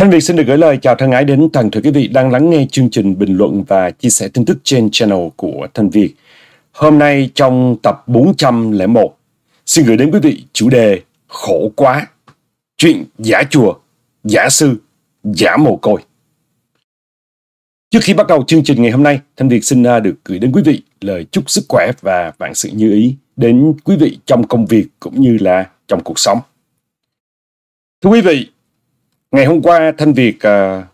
Thanh Việt xin được gửi lời chào thân ái đến toàn thể quý vị đang lắng nghe chương trình bình luận và chia sẻ tin tức trên channel của Thanh Việt. Hôm nay trong tập 401, xin gửi đến quý vị chủ đề khổ quá, chuyện giả chùa, giả sư, giả mồ côi. Trước khi bắt đầu chương trình ngày hôm nay, Thanh Việt xin à, được gửi đến quý vị lời chúc sức khỏe và vạn sự như ý đến quý vị trong công việc cũng như là trong cuộc sống. Thưa quý vị, Ngày hôm qua Thanh Việt à,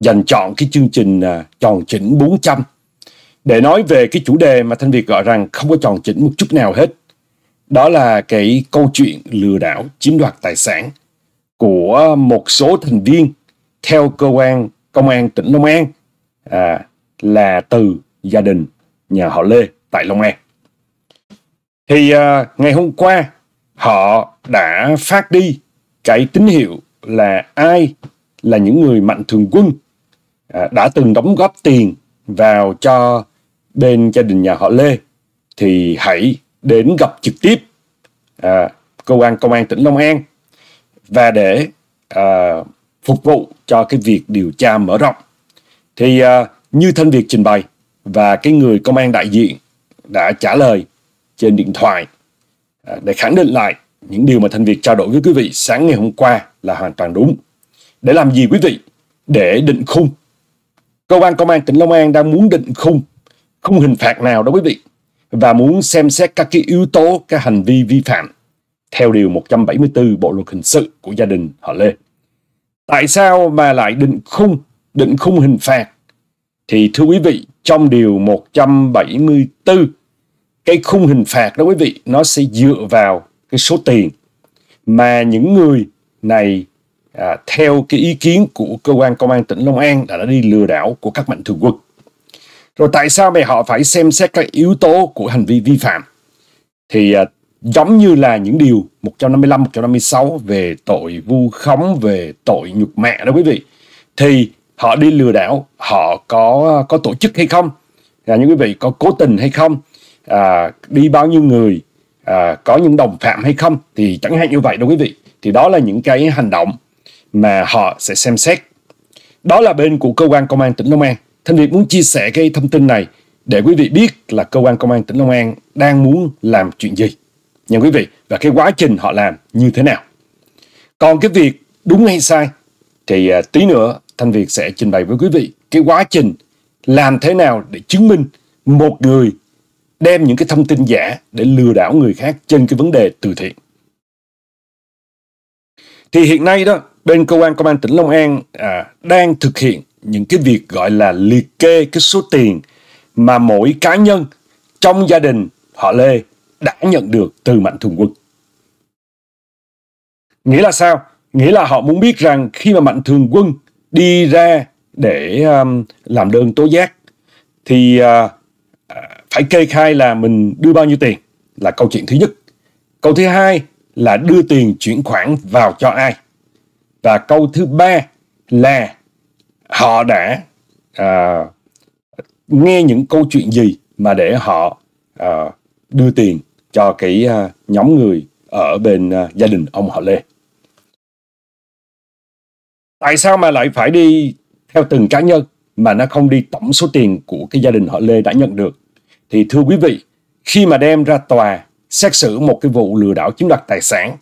dành chọn cái chương trình à, tròn chỉnh 400 để nói về cái chủ đề mà Thanh Việt gọi rằng không có tròn chỉnh một chút nào hết. Đó là cái câu chuyện lừa đảo chiếm đoạt tài sản của một số thành viên theo cơ quan công an tỉnh Long An à, là từ gia đình nhà họ Lê tại Long An. Thì à, ngày hôm qua họ đã phát đi cái tín hiệu là ai là những người mạnh thường quân à, đã từng đóng góp tiền vào cho bên gia đình nhà họ Lê thì hãy đến gặp trực tiếp à, cơ quan công an tỉnh Long An và để à, phục vụ cho cái việc điều tra mở rộng thì à, như thân việc trình bày và cái người công an đại diện đã trả lời trên điện thoại à, để khẳng định lại những điều mà Thanh Việt trao đổi với quý vị sáng ngày hôm qua là hoàn toàn đúng. Để làm gì quý vị? Để định khung. Cơ quan công an tỉnh Long An đang muốn định khung, khung hình phạt nào đó quý vị, và muốn xem xét các cái yếu tố, các hành vi vi phạm theo Điều 174 Bộ Luật Hình sự của gia đình họ Lê. Tại sao mà lại định khung, định khung hình phạt? Thì thưa quý vị, trong Điều 174, cái khung hình phạt đó quý vị, nó sẽ dựa vào cái số tiền mà những người này à, theo cái ý kiến của cơ quan công an tỉnh Long An đã, đã đi lừa đảo của các mạnh thường quân. Rồi tại sao mà họ phải xem xét các yếu tố của hành vi vi phạm? Thì à, giống như là những điều 155, 156 về tội vu khống, về tội nhục mạ đó quý vị. Thì họ đi lừa đảo, họ có có tổ chức hay không? À, những quý vị có cố tình hay không? À, đi bao nhiêu người, à, có những đồng phạm hay không thì chẳng hạn như vậy đâu quý vị thì đó là những cái hành động mà họ sẽ xem xét đó là bên của cơ quan công an tỉnh Long An Thanh Việt muốn chia sẻ cái thông tin này để quý vị biết là cơ quan công an tỉnh Long An đang muốn làm chuyện gì nha quý vị và cái quá trình họ làm như thế nào còn cái việc đúng hay sai thì à, tí nữa Thanh Việt sẽ trình bày với quý vị cái quá trình làm thế nào để chứng minh một người đem những cái thông tin giả để lừa đảo người khác trên cái vấn đề từ thiện. Thì hiện nay đó, bên cơ quan công an tỉnh Long An à, đang thực hiện những cái việc gọi là liệt kê cái số tiền mà mỗi cá nhân trong gia đình họ Lê đã nhận được từ Mạnh Thường Quân. Nghĩa là sao? Nghĩa là họ muốn biết rằng khi mà Mạnh Thường Quân đi ra để um, làm đơn tố giác thì uh, hãy kê khai là mình đưa bao nhiêu tiền là câu chuyện thứ nhất. Câu thứ hai là đưa tiền chuyển khoản vào cho ai. Và câu thứ ba là họ đã à, nghe những câu chuyện gì mà để họ à, đưa tiền cho cái à, nhóm người ở bên à, gia đình ông họ Lê. Tại sao mà lại phải đi theo từng cá nhân mà nó không đi tổng số tiền của cái gia đình họ Lê đã nhận được thì thưa quý vị, khi mà đem ra tòa xét xử một cái vụ lừa đảo chiếm đoạt tài sản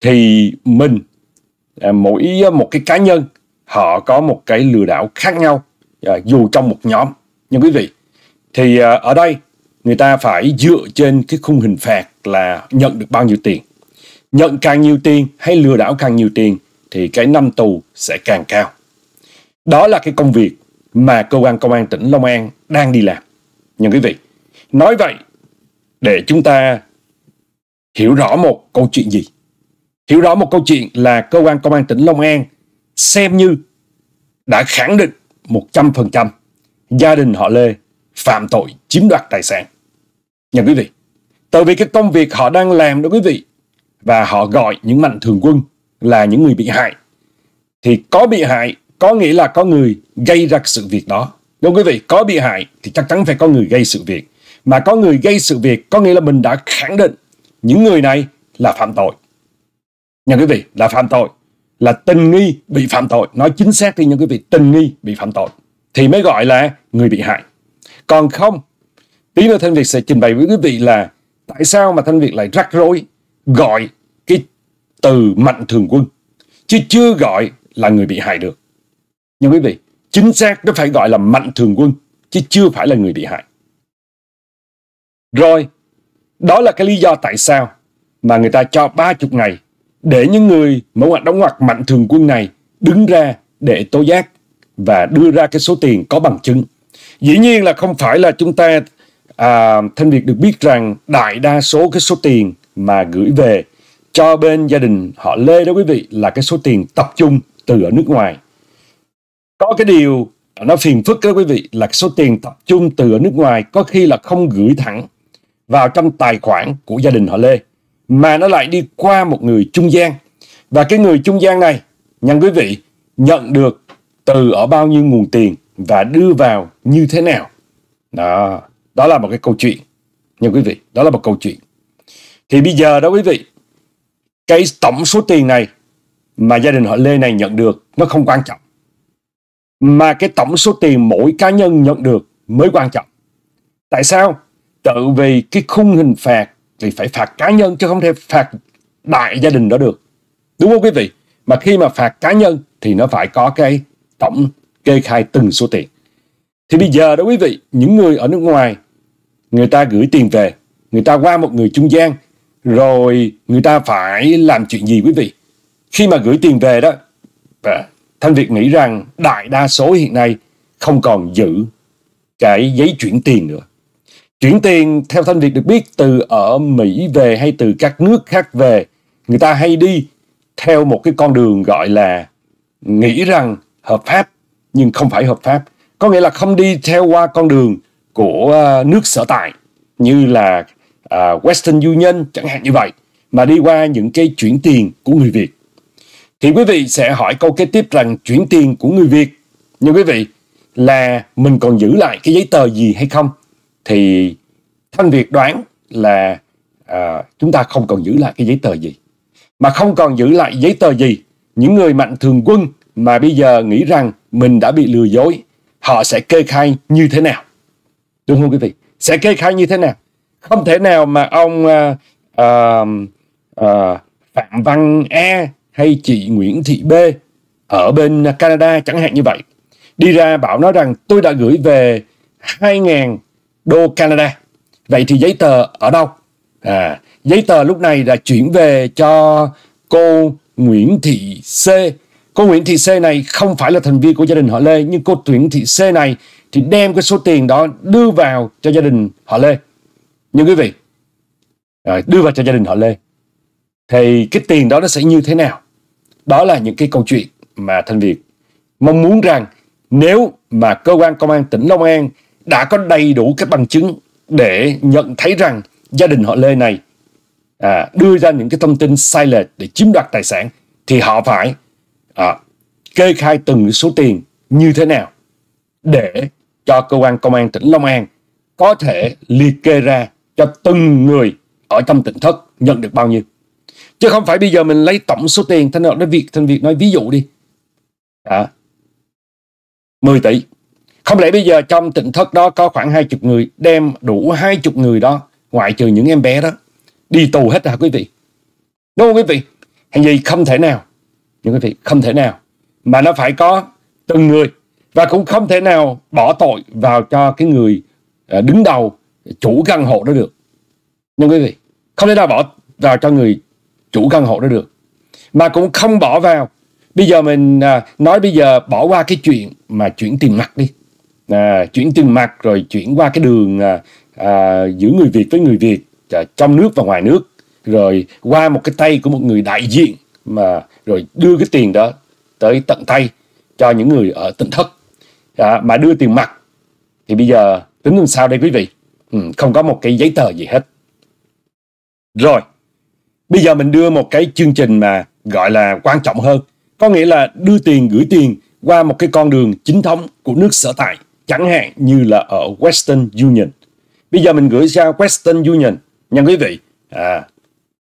thì mình à, mỗi một cái cá nhân họ có một cái lừa đảo khác nhau à, dù trong một nhóm nhưng quý vị thì à, ở đây người ta phải dựa trên cái khung hình phạt là nhận được bao nhiêu tiền nhận càng nhiều tiền hay lừa đảo càng nhiều tiền thì cái năm tù sẽ càng cao đó là cái công việc mà cơ quan công an tỉnh Long An đang đi làm nhưng quý vị, nói vậy để chúng ta hiểu rõ một câu chuyện gì? Hiểu rõ một câu chuyện là cơ quan công an tỉnh Long An xem như đã khẳng định 100% gia đình họ Lê phạm tội chiếm đoạt tài sản. Nha quý vị, từ vì cái công việc họ đang làm đó quý vị và họ gọi những mạnh thường quân là những người bị hại thì có bị hại có nghĩa là có người gây ra sự việc đó Thưa quý vị, có bị hại thì chắc chắn phải có người gây sự việc. Mà có người gây sự việc có nghĩa là mình đã khẳng định những người này là phạm tội. Nha quý vị, là phạm tội. Là tình nghi bị phạm tội. Nói chính xác đi nha quý vị, tình nghi bị phạm tội. Thì mới gọi là người bị hại. Còn không, tí nữa Thanh Việt sẽ trình bày với quý vị là tại sao mà Thanh Việt lại rắc rối gọi cái từ mạnh thường quân. Chứ chưa gọi là người bị hại được. Nha quý vị, chính xác nó phải gọi là mạnh thường quân chứ chưa phải là người bị hại rồi đó là cái lý do tại sao mà người ta cho 30 ngày để những người mở hoạt đóng hoạt mạnh thường quân này đứng ra để tố giác và đưa ra cái số tiền có bằng chứng. Dĩ nhiên là không phải là chúng ta à, Thanh Việt được biết rằng đại đa số cái số tiền mà gửi về cho bên gia đình họ Lê đó quý vị là cái số tiền tập trung từ ở nước ngoài có cái điều nó phiền phức đó quý vị là số tiền tập trung từ ở nước ngoài có khi là không gửi thẳng vào trong tài khoản của gia đình họ Lê mà nó lại đi qua một người trung gian và cái người trung gian này nhân quý vị nhận được từ ở bao nhiêu nguồn tiền và đưa vào như thế nào đó đó là một cái câu chuyện nhân quý vị đó là một câu chuyện thì bây giờ đó quý vị cái tổng số tiền này mà gia đình họ Lê này nhận được nó không quan trọng mà cái tổng số tiền mỗi cá nhân nhận được mới quan trọng. Tại sao? Tự vì cái khung hình phạt thì phải phạt cá nhân chứ không thể phạt đại gia đình đó được. Đúng không quý vị? Mà khi mà phạt cá nhân thì nó phải có cái tổng kê khai từng số tiền. Thì bây giờ đó quý vị, những người ở nước ngoài, người ta gửi tiền về, người ta qua một người trung gian, rồi người ta phải làm chuyện gì quý vị? Khi mà gửi tiền về đó, à, Thanh Việt nghĩ rằng đại đa số hiện nay không còn giữ cái giấy chuyển tiền nữa. Chuyển tiền theo Thanh Việt được biết từ ở Mỹ về hay từ các nước khác về, người ta hay đi theo một cái con đường gọi là nghĩ rằng hợp pháp nhưng không phải hợp pháp. Có nghĩa là không đi theo qua con đường của à, nước sở tại như là à, Western Union chẳng hạn như vậy mà đi qua những cái chuyển tiền của người Việt thì quý vị sẽ hỏi câu kế tiếp rằng chuyển tiền của người Việt như quý vị là mình còn giữ lại cái giấy tờ gì hay không? Thì Thanh Việt đoán là à, chúng ta không còn giữ lại cái giấy tờ gì. Mà không còn giữ lại giấy tờ gì, những người mạnh thường quân mà bây giờ nghĩ rằng mình đã bị lừa dối, họ sẽ kê khai như thế nào? Đúng không quý vị? Sẽ kê khai như thế nào? Không thể nào mà ông à, à, à, Phạm Văn E hay chị Nguyễn Thị B ở bên Canada chẳng hạn như vậy. Đi ra bảo nó rằng tôi đã gửi về 2.000 đô Canada. Vậy thì giấy tờ ở đâu? À, giấy tờ lúc này là chuyển về cho cô Nguyễn Thị C. Cô Nguyễn Thị C này không phải là thành viên của gia đình họ Lê nhưng cô Nguyễn Thị C này thì đem cái số tiền đó đưa vào cho gia đình họ Lê. Nhưng quý vị, à, đưa vào cho gia đình họ Lê thì cái tiền đó nó sẽ như thế nào? đó là những cái câu chuyện mà thanh việt mong muốn rằng nếu mà cơ quan công an tỉnh long an đã có đầy đủ các bằng chứng để nhận thấy rằng gia đình họ lê này à, đưa ra những cái thông tin sai lệch để chiếm đoạt tài sản thì họ phải à, kê khai từng số tiền như thế nào để cho cơ quan công an tỉnh Long An có thể liệt kê ra cho từng người ở trong tỉnh thất nhận được bao nhiêu chứ không phải bây giờ mình lấy tổng số tiền thành nói việc thanh việc nói ví dụ đi à, 10 tỷ không lẽ bây giờ trong tỉnh thất đó có khoảng 20 người đem đủ 20 người đó ngoại trừ những em bé đó đi tù hết hả quý vị đúng không quý vị hành gì không thể nào những quý vị không thể nào mà nó phải có từng người và cũng không thể nào bỏ tội vào cho cái người ờ, đứng đầu chủ căn hộ đó được nhưng quý vị không thể nào bỏ vào cho người chủ căn hộ đó được mà cũng không bỏ vào bây giờ mình à, nói bây giờ bỏ qua cái chuyện mà chuyển tiền mặt đi à, chuyển tiền mặt rồi chuyển qua cái đường à, à, giữa người việt với người việt à, trong nước và ngoài nước rồi qua một cái tay của một người đại diện mà rồi đưa cái tiền đó tới tận tay cho những người ở tỉnh thất à, mà đưa tiền mặt thì bây giờ tính làm sao đây quý vị ừ, không có một cái giấy tờ gì hết rồi Bây giờ mình đưa một cái chương trình mà gọi là quan trọng hơn, có nghĩa là đưa tiền gửi tiền qua một cái con đường chính thống của nước sở tại, chẳng hạn như là ở Western Union. Bây giờ mình gửi sang Western Union, nha quý vị. À,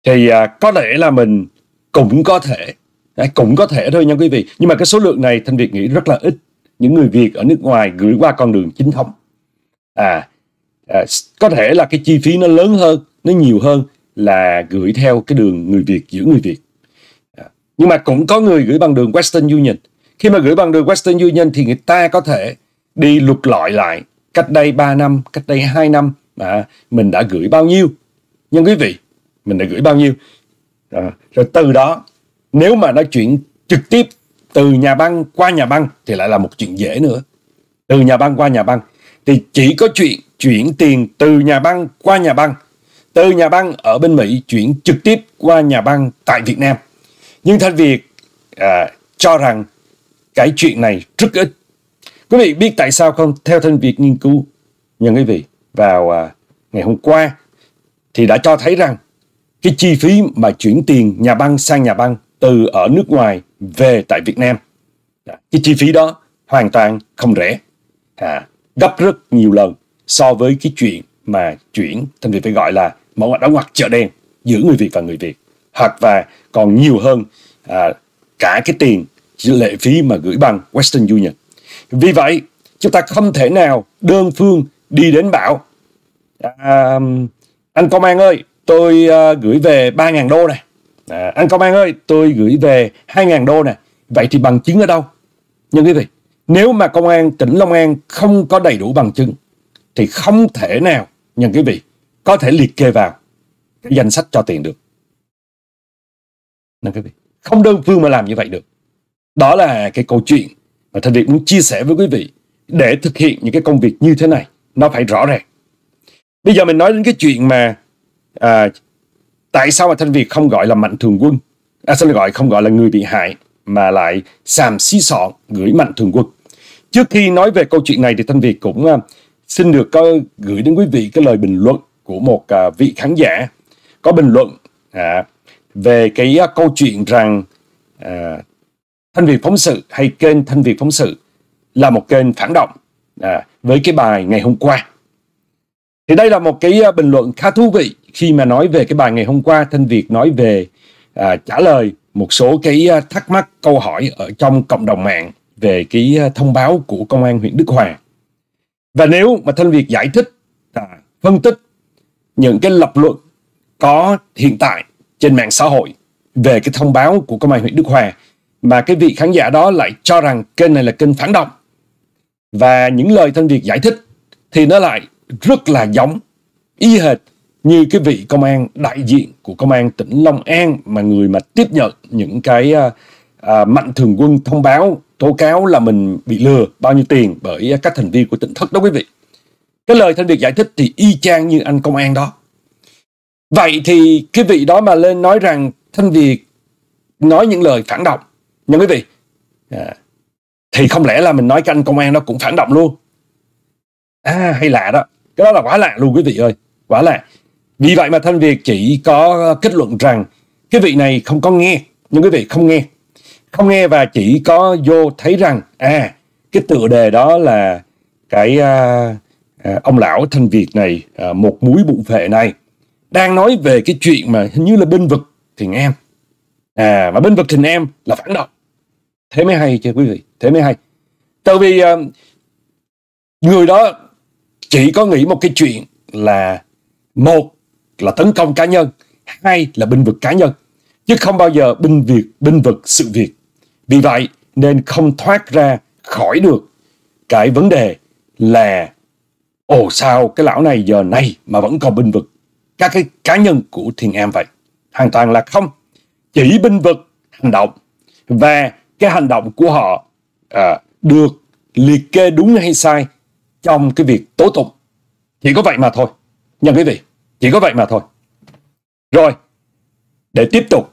thì à, có lẽ là mình cũng có thể, à, cũng có thể thôi nha quý vị. Nhưng mà cái số lượng này Thanh Việt nghĩ rất là ít. Những người Việt ở nước ngoài gửi qua con đường chính thống. À, à có thể là cái chi phí nó lớn hơn, nó nhiều hơn là gửi theo cái đường người Việt giữ người Việt. Dạ. Nhưng mà cũng có người gửi bằng đường Western Union. Khi mà gửi bằng đường Western Union thì người ta có thể đi lục lọi lại cách đây 3 năm, cách đây 2 năm à, mình đã gửi bao nhiêu. Nhưng quý vị, mình đã gửi bao nhiêu. Dạ. rồi từ đó nếu mà nó chuyển trực tiếp từ nhà băng qua nhà băng thì lại là một chuyện dễ nữa. Từ nhà băng qua nhà băng thì chỉ có chuyện chuyển tiền từ nhà băng qua nhà băng từ nhà băng ở bên Mỹ chuyển trực tiếp qua nhà băng tại Việt Nam. Nhưng Thanh Việt à, cho rằng cái chuyện này rất ít. Quý vị biết tại sao không? Theo Thanh Việt nghiên cứu, nhân quý vị, vào à, ngày hôm qua thì đã cho thấy rằng cái chi phí mà chuyển tiền nhà băng sang nhà băng từ ở nước ngoài về tại Việt Nam, à, cái chi phí đó hoàn toàn không rẻ. À, gấp rất nhiều lần so với cái chuyện mà chuyển Thanh Việt phải gọi là mà đã ngoặc chợ đen giữa người Việt và người Việt hoặc và còn nhiều hơn à, cả cái tiền lệ phí mà gửi bằng Western Union. Vì vậy, chúng ta không thể nào đơn phương đi đến bảo à, anh công an ơi, tôi à, gửi về 3.000 đô này. À, anh công an ơi, tôi gửi về 2.000 đô này. Vậy thì bằng chứng ở đâu? Nhưng quý vị, nếu mà công an tỉnh Long An không có đầy đủ bằng chứng thì không thể nào, nhân quý vị, có thể liệt kê vào cái danh sách cho tiền được nên quý vị không đơn phương mà làm như vậy được đó là cái câu chuyện mà thành việt muốn chia sẻ với quý vị để thực hiện những cái công việc như thế này nó phải rõ ràng bây giờ mình nói đến cái chuyện mà à, tại sao mà thanh việt không gọi là mạnh thường quân à, xin gọi không gọi là người bị hại mà lại xàm xí sọ gửi mạnh thường quân trước khi nói về câu chuyện này thì thanh việt cũng à, xin được có gửi đến quý vị cái lời bình luận của một à, vị khán giả có bình luận à, về cái à, câu chuyện rằng Thanh Việt Phóng sự hay kênh Thanh Việt Phóng sự là một kênh phản động với cái bài ngày hôm qua. Thì đây là một cái bình luận khá thú vị khi mà nói về cái bài ngày hôm qua Thanh Việt nói về trả lời một số cái thắc mắc câu hỏi ở trong cộng đồng mạng về cái thông báo của công an huyện Đức Hòa. Và nếu mà Thanh Việt giải thích phân tích những cái lập luận có hiện tại trên mạng xã hội về cái thông báo của công an huyện Đức Hòa mà cái vị khán giả đó lại cho rằng kênh này là kênh phản động và những lời thân việc giải thích thì nó lại rất là giống y hệt như cái vị công an đại diện của công an tỉnh Long An mà người mà tiếp nhận những cái à, à, mạnh thường quân thông báo tố cáo là mình bị lừa bao nhiêu tiền bởi các thành viên của tỉnh thất đó quý vị cái lời Thanh Việt giải thích thì y chang như anh công an đó. Vậy thì cái vị đó mà lên nói rằng Thanh Việt nói những lời phản động. nhưng quý vị. À, thì không lẽ là mình nói cái anh công an nó cũng phản động luôn. À hay lạ đó. Cái đó là quá lạ luôn quý vị ơi. Quá lạ. Vì vậy mà Thanh Việt chỉ có kết luận rằng cái vị này không có nghe. Nhưng quý vị không nghe. Không nghe và chỉ có vô thấy rằng à cái tựa đề đó là cái uh, Ờ, ông lão thanh Việt này ờ, một múi bụng phệ này đang nói về cái chuyện mà hình như là bên vực Thịnh Em à mà bên vực Thịnh Em là phản động thế mới hay chứ quý vị thế mới hay tại vì ờ, người đó chỉ có nghĩ một cái chuyện là một là tấn công cá nhân hai là binh vực cá nhân chứ không bao giờ binh việc binh vực sự việc vì vậy nên không thoát ra khỏi được cái vấn đề là Ồ sao cái lão này giờ này mà vẫn còn binh vực các cái cá nhân của Thiên em vậy? Hoàn toàn là không. Chỉ binh vực hành động và cái hành động của họ à, được liệt kê đúng hay sai trong cái việc tố tụng. Chỉ có vậy mà thôi. Nha quý vị, chỉ có vậy mà thôi. Rồi, để tiếp tục,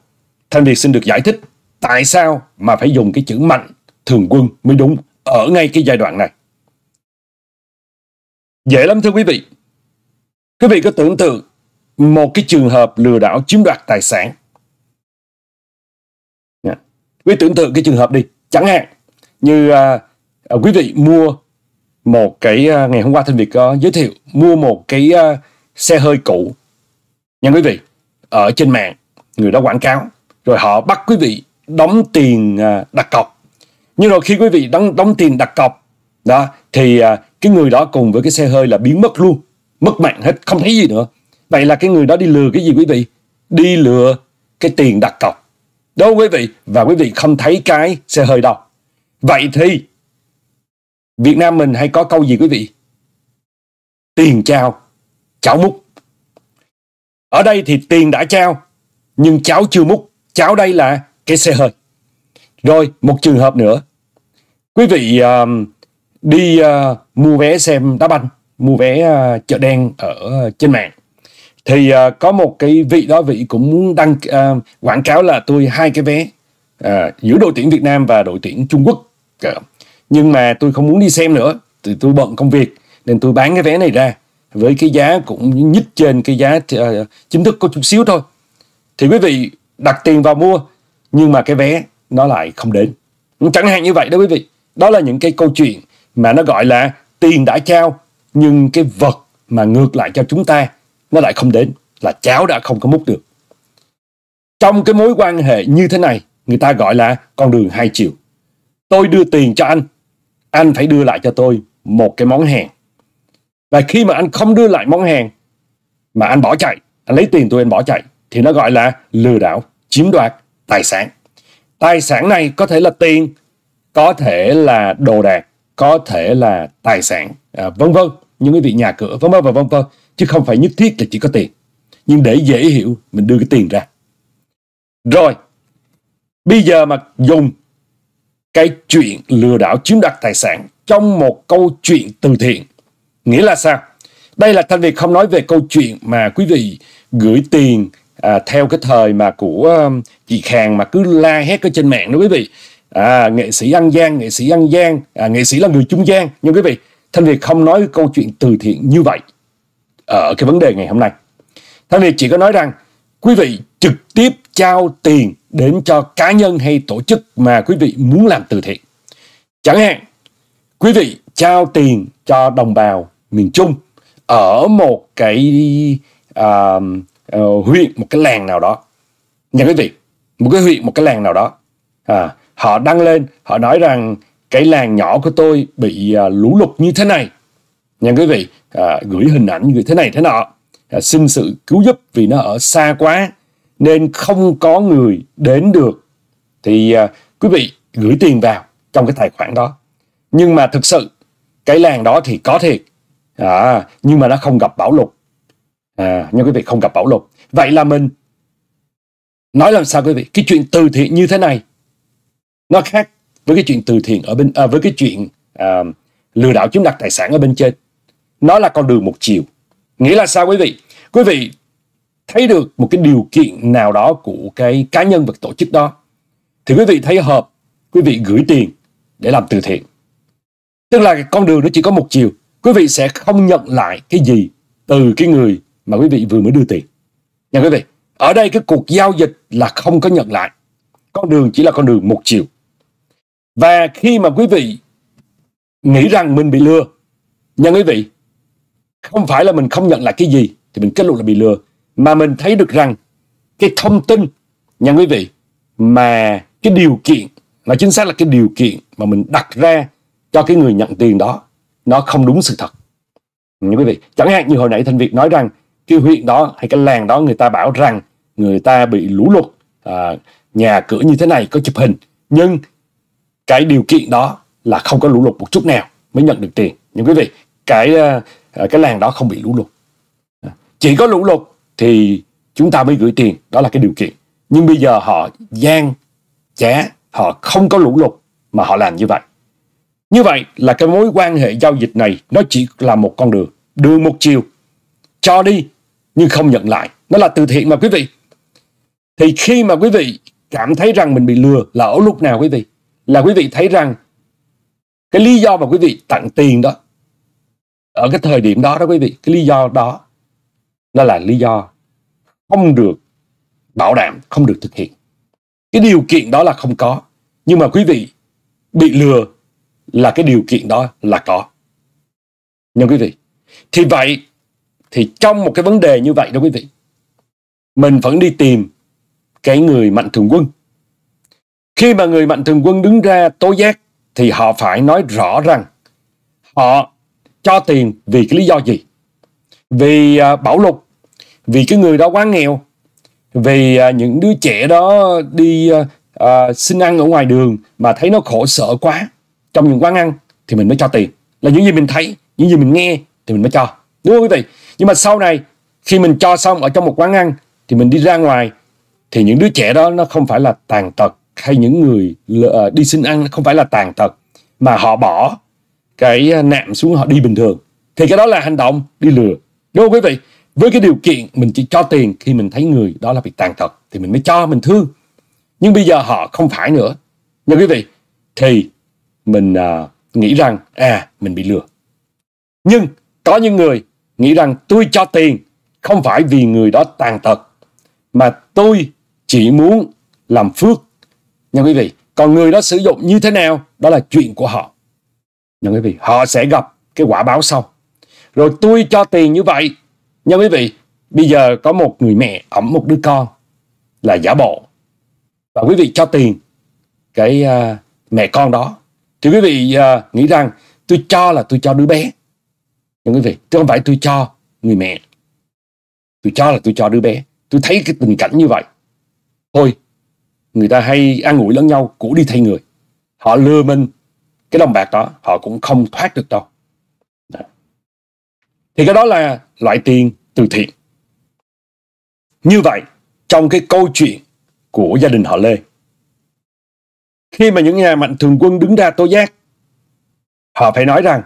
Thanh Việt xin được giải thích tại sao mà phải dùng cái chữ mạnh thường quân mới đúng ở ngay cái giai đoạn này. Dễ lắm thưa quý vị. Quý vị có tưởng tượng một cái trường hợp lừa đảo chiếm đoạt tài sản. Dạ. Quý tưởng tượng cái trường hợp đi. Chẳng hạn như à, à quý vị mua một cái, à, ngày hôm qua Thanh Việt có giới thiệu, mua một cái uh, xe hơi cũ. Nha quý vị, ở trên mạng, người đó quảng cáo. Rồi họ bắt quý vị đóng tiền uh, đặt cọc. Nhưng rồi khi quý vị đóng, đóng tiền đặt cọc, đó thì uh, cái người đó cùng với cái xe hơi là biến mất luôn mất mạng hết không thấy gì nữa vậy là cái người đó đi lừa cái gì quý vị đi lừa cái tiền đặt cọc đâu quý vị và quý vị không thấy cái xe hơi đâu vậy thì Việt Nam mình hay có câu gì quý vị tiền trao cháo múc ở đây thì tiền đã trao nhưng cháo chưa múc cháo đây là cái xe hơi rồi một trường hợp nữa quý vị um, đi uh, mua vé xem đá banh mua vé uh, chợ đen ở ờ, trên mạng thì uh, có một cái vị đó vị cũng muốn đăng uh, quảng cáo là tôi hai cái vé uh, giữa đội tuyển Việt Nam và đội tuyển Trung Quốc uh, nhưng mà tôi không muốn đi xem nữa thì tôi bận công việc nên tôi bán cái vé này ra với cái giá cũng nhích trên cái giá uh, chính thức có chút xíu thôi thì quý vị đặt tiền vào mua nhưng mà cái vé nó lại không đến chẳng hạn như vậy đó quý vị đó là những cái câu chuyện mà nó gọi là tiền đã trao nhưng cái vật mà ngược lại cho chúng ta nó lại không đến là cháu đã không có múc được. Trong cái mối quan hệ như thế này người ta gọi là con đường hai chiều. Tôi đưa tiền cho anh, anh phải đưa lại cho tôi một cái món hàng. Và khi mà anh không đưa lại món hàng mà anh bỏ chạy, anh lấy tiền tôi anh bỏ chạy thì nó gọi là lừa đảo, chiếm đoạt tài sản. Tài sản này có thể là tiền, có thể là đồ đạc, có thể là tài sản à, vân vân những quý vị nhà cửa vân vân và vân vân chứ không phải nhất thiết là chỉ có tiền nhưng để dễ hiểu mình đưa cái tiền ra rồi bây giờ mà dùng cái chuyện lừa đảo chiếm đoạt tài sản trong một câu chuyện từ thiện nghĩa là sao đây là thanh việt không nói về câu chuyện mà quý vị gửi tiền à, theo cái thời mà của um, chị khàng mà cứ la hét ở trên mạng đó quý vị à, nghệ sĩ ăn gian nghệ sĩ ăn gian à, nghệ sĩ là người trung gian nhưng quý vị thanh việt không nói câu chuyện từ thiện như vậy ở cái vấn đề ngày hôm nay thanh việt chỉ có nói rằng quý vị trực tiếp trao tiền đến cho cá nhân hay tổ chức mà quý vị muốn làm từ thiện chẳng hạn quý vị trao tiền cho đồng bào miền trung ở một cái uh, uh, huyện một cái làng nào đó nha quý vị một cái huyện một cái làng nào đó à, Họ đăng lên, họ nói rằng cái làng nhỏ của tôi bị à, lũ lụt như thế này. Nha quý vị, à, gửi hình ảnh gửi thế này thế nọ. À, xin sự cứu giúp vì nó ở xa quá nên không có người đến được. Thì à, quý vị gửi tiền vào trong cái tài khoản đó. Nhưng mà thực sự cái làng đó thì có thiệt. À, nhưng mà nó không gặp bão lụt. À, nhưng quý vị không gặp bão lụt. Vậy là mình nói làm sao quý vị? Cái chuyện từ thiện như thế này nó khác với cái chuyện từ thiện ở bên à, với cái chuyện à, lừa đảo chiếm đoạt tài sản ở bên trên nó là con đường một chiều nghĩa là sao quý vị quý vị thấy được một cái điều kiện nào đó của cái cá nhân và tổ chức đó thì quý vị thấy hợp quý vị gửi tiền để làm từ thiện tức là con đường nó chỉ có một chiều quý vị sẽ không nhận lại cái gì từ cái người mà quý vị vừa mới đưa tiền nha quý vị ở đây cái cuộc giao dịch là không có nhận lại con đường chỉ là con đường một chiều và khi mà quý vị nghĩ rằng mình bị lừa, nha quý vị, không phải là mình không nhận lại cái gì thì mình kết luận là bị lừa, mà mình thấy được rằng cái thông tin, nha quý vị, mà cái điều kiện, mà chính xác là cái điều kiện mà mình đặt ra cho cái người nhận tiền đó, nó không đúng sự thật. Nha quý vị, chẳng hạn như hồi nãy Thanh Việt nói rằng cái huyện đó hay cái làng đó người ta bảo rằng người ta bị lũ lụt, à, nhà cửa như thế này có chụp hình, nhưng cái điều kiện đó là không có lũ lụt một chút nào mới nhận được tiền nhưng quý vị cái ờ, cái làng đó không bị lũ lụt chỉ có lũ lụt thì chúng ta mới gửi tiền đó là cái điều kiện nhưng bây giờ họ gian giá họ không có lũ lụt mà họ làm như vậy như vậy là cái mối quan hệ giao dịch này nó chỉ là một con đường đường một chiều cho đi nhưng không nhận lại nó là từ thiện mà quý vị thì khi mà quý vị cảm thấy rằng mình bị lừa là ở lúc nào quý vị là quý vị thấy rằng cái lý do mà quý vị tặng tiền đó ở cái thời điểm đó đó quý vị cái lý do đó nó là lý do không được bảo đảm không được thực hiện cái điều kiện đó là không có nhưng mà quý vị bị lừa là cái điều kiện đó là có nhưng quý vị thì vậy thì trong một cái vấn đề như vậy đó quý vị mình vẫn đi tìm cái người mạnh thường quân khi mà người mạnh thường quân đứng ra tố giác thì họ phải nói rõ rằng họ cho tiền vì cái lý do gì. Vì à, bảo lục, vì cái người đó quá nghèo, vì à, những đứa trẻ đó đi à, à, xin ăn ở ngoài đường mà thấy nó khổ sở quá trong những quán ăn thì mình mới cho tiền. Là những gì mình thấy, những gì mình nghe thì mình mới cho. Đúng không quý vị? Nhưng mà sau này khi mình cho xong ở trong một quán ăn thì mình đi ra ngoài thì những đứa trẻ đó nó không phải là tàn tật hay những người à, đi xin ăn không phải là tàn tật mà họ bỏ cái à, nạm xuống họ đi bình thường thì cái đó là hành động đi lừa đúng không quý vị với cái điều kiện mình chỉ cho tiền khi mình thấy người đó là bị tàn tật thì mình mới cho mình thương nhưng bây giờ họ không phải nữa nha quý vị thì mình à, nghĩ rằng à mình bị lừa nhưng có những người nghĩ rằng tôi cho tiền không phải vì người đó tàn tật mà tôi chỉ muốn làm phước Nha quý vị, còn người đó sử dụng như thế nào, đó là chuyện của họ. Nha quý vị, họ sẽ gặp cái quả báo sau. Rồi tôi cho tiền như vậy. Nha quý vị, bây giờ có một người mẹ ẩm một đứa con là giả bộ. Và quý vị cho tiền cái uh, mẹ con đó. Thì quý vị uh, nghĩ rằng tôi cho là tôi cho đứa bé. Nha quý vị, tôi không phải tôi cho người mẹ. Tôi cho là tôi cho đứa bé. Tôi thấy cái tình cảnh như vậy. Thôi người ta hay ăn ủi lẫn nhau cũ đi thay người họ lừa mình cái đồng bạc đó họ cũng không thoát được đâu đó. thì cái đó là loại tiền từ thiện như vậy trong cái câu chuyện của gia đình họ lê khi mà những nhà mạnh thường quân đứng ra tố giác họ phải nói rằng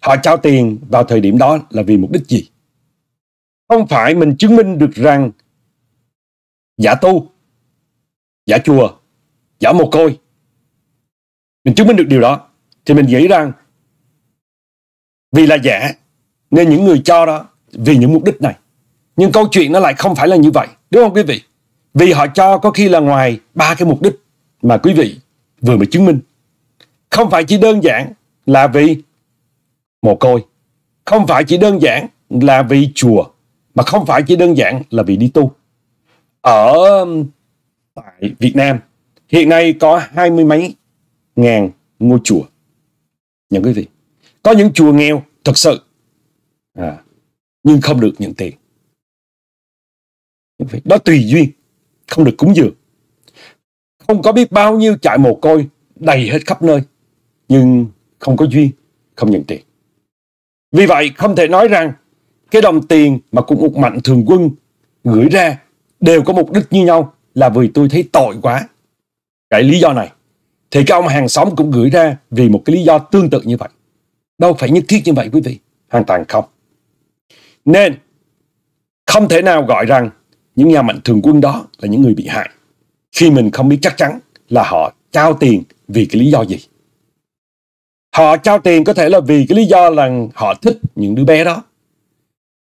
họ trao tiền vào thời điểm đó là vì mục đích gì không phải mình chứng minh được rằng giả tu giả chùa, giả mồ côi. Mình chứng minh được điều đó thì mình nghĩ rằng vì là giả nên những người cho đó vì những mục đích này. Nhưng câu chuyện nó lại không phải là như vậy, đúng không quý vị? Vì họ cho có khi là ngoài ba cái mục đích mà quý vị vừa mới chứng minh. Không phải chỉ đơn giản là vì mồ côi, không phải chỉ đơn giản là vì chùa, mà không phải chỉ đơn giản là vì đi tu. Ở tại Việt Nam hiện nay có hai mươi mấy ngàn ngôi chùa những quý vị có những chùa nghèo thật sự à, nhưng không được nhận tiền đó tùy duyên không được cúng dường không có biết bao nhiêu trại mồ côi đầy hết khắp nơi nhưng không có duyên không nhận tiền vì vậy không thể nói rằng cái đồng tiền mà cùng một mạnh thường quân gửi ra đều có mục đích như nhau là vì tôi thấy tội quá. Cái lý do này, thì các ông hàng xóm cũng gửi ra vì một cái lý do tương tự như vậy. Đâu phải nhất thiết như vậy quý vị, hoàn toàn không. Nên, không thể nào gọi rằng những nhà mạnh thường quân đó là những người bị hại khi mình không biết chắc chắn là họ trao tiền vì cái lý do gì. Họ trao tiền có thể là vì cái lý do là họ thích những đứa bé đó.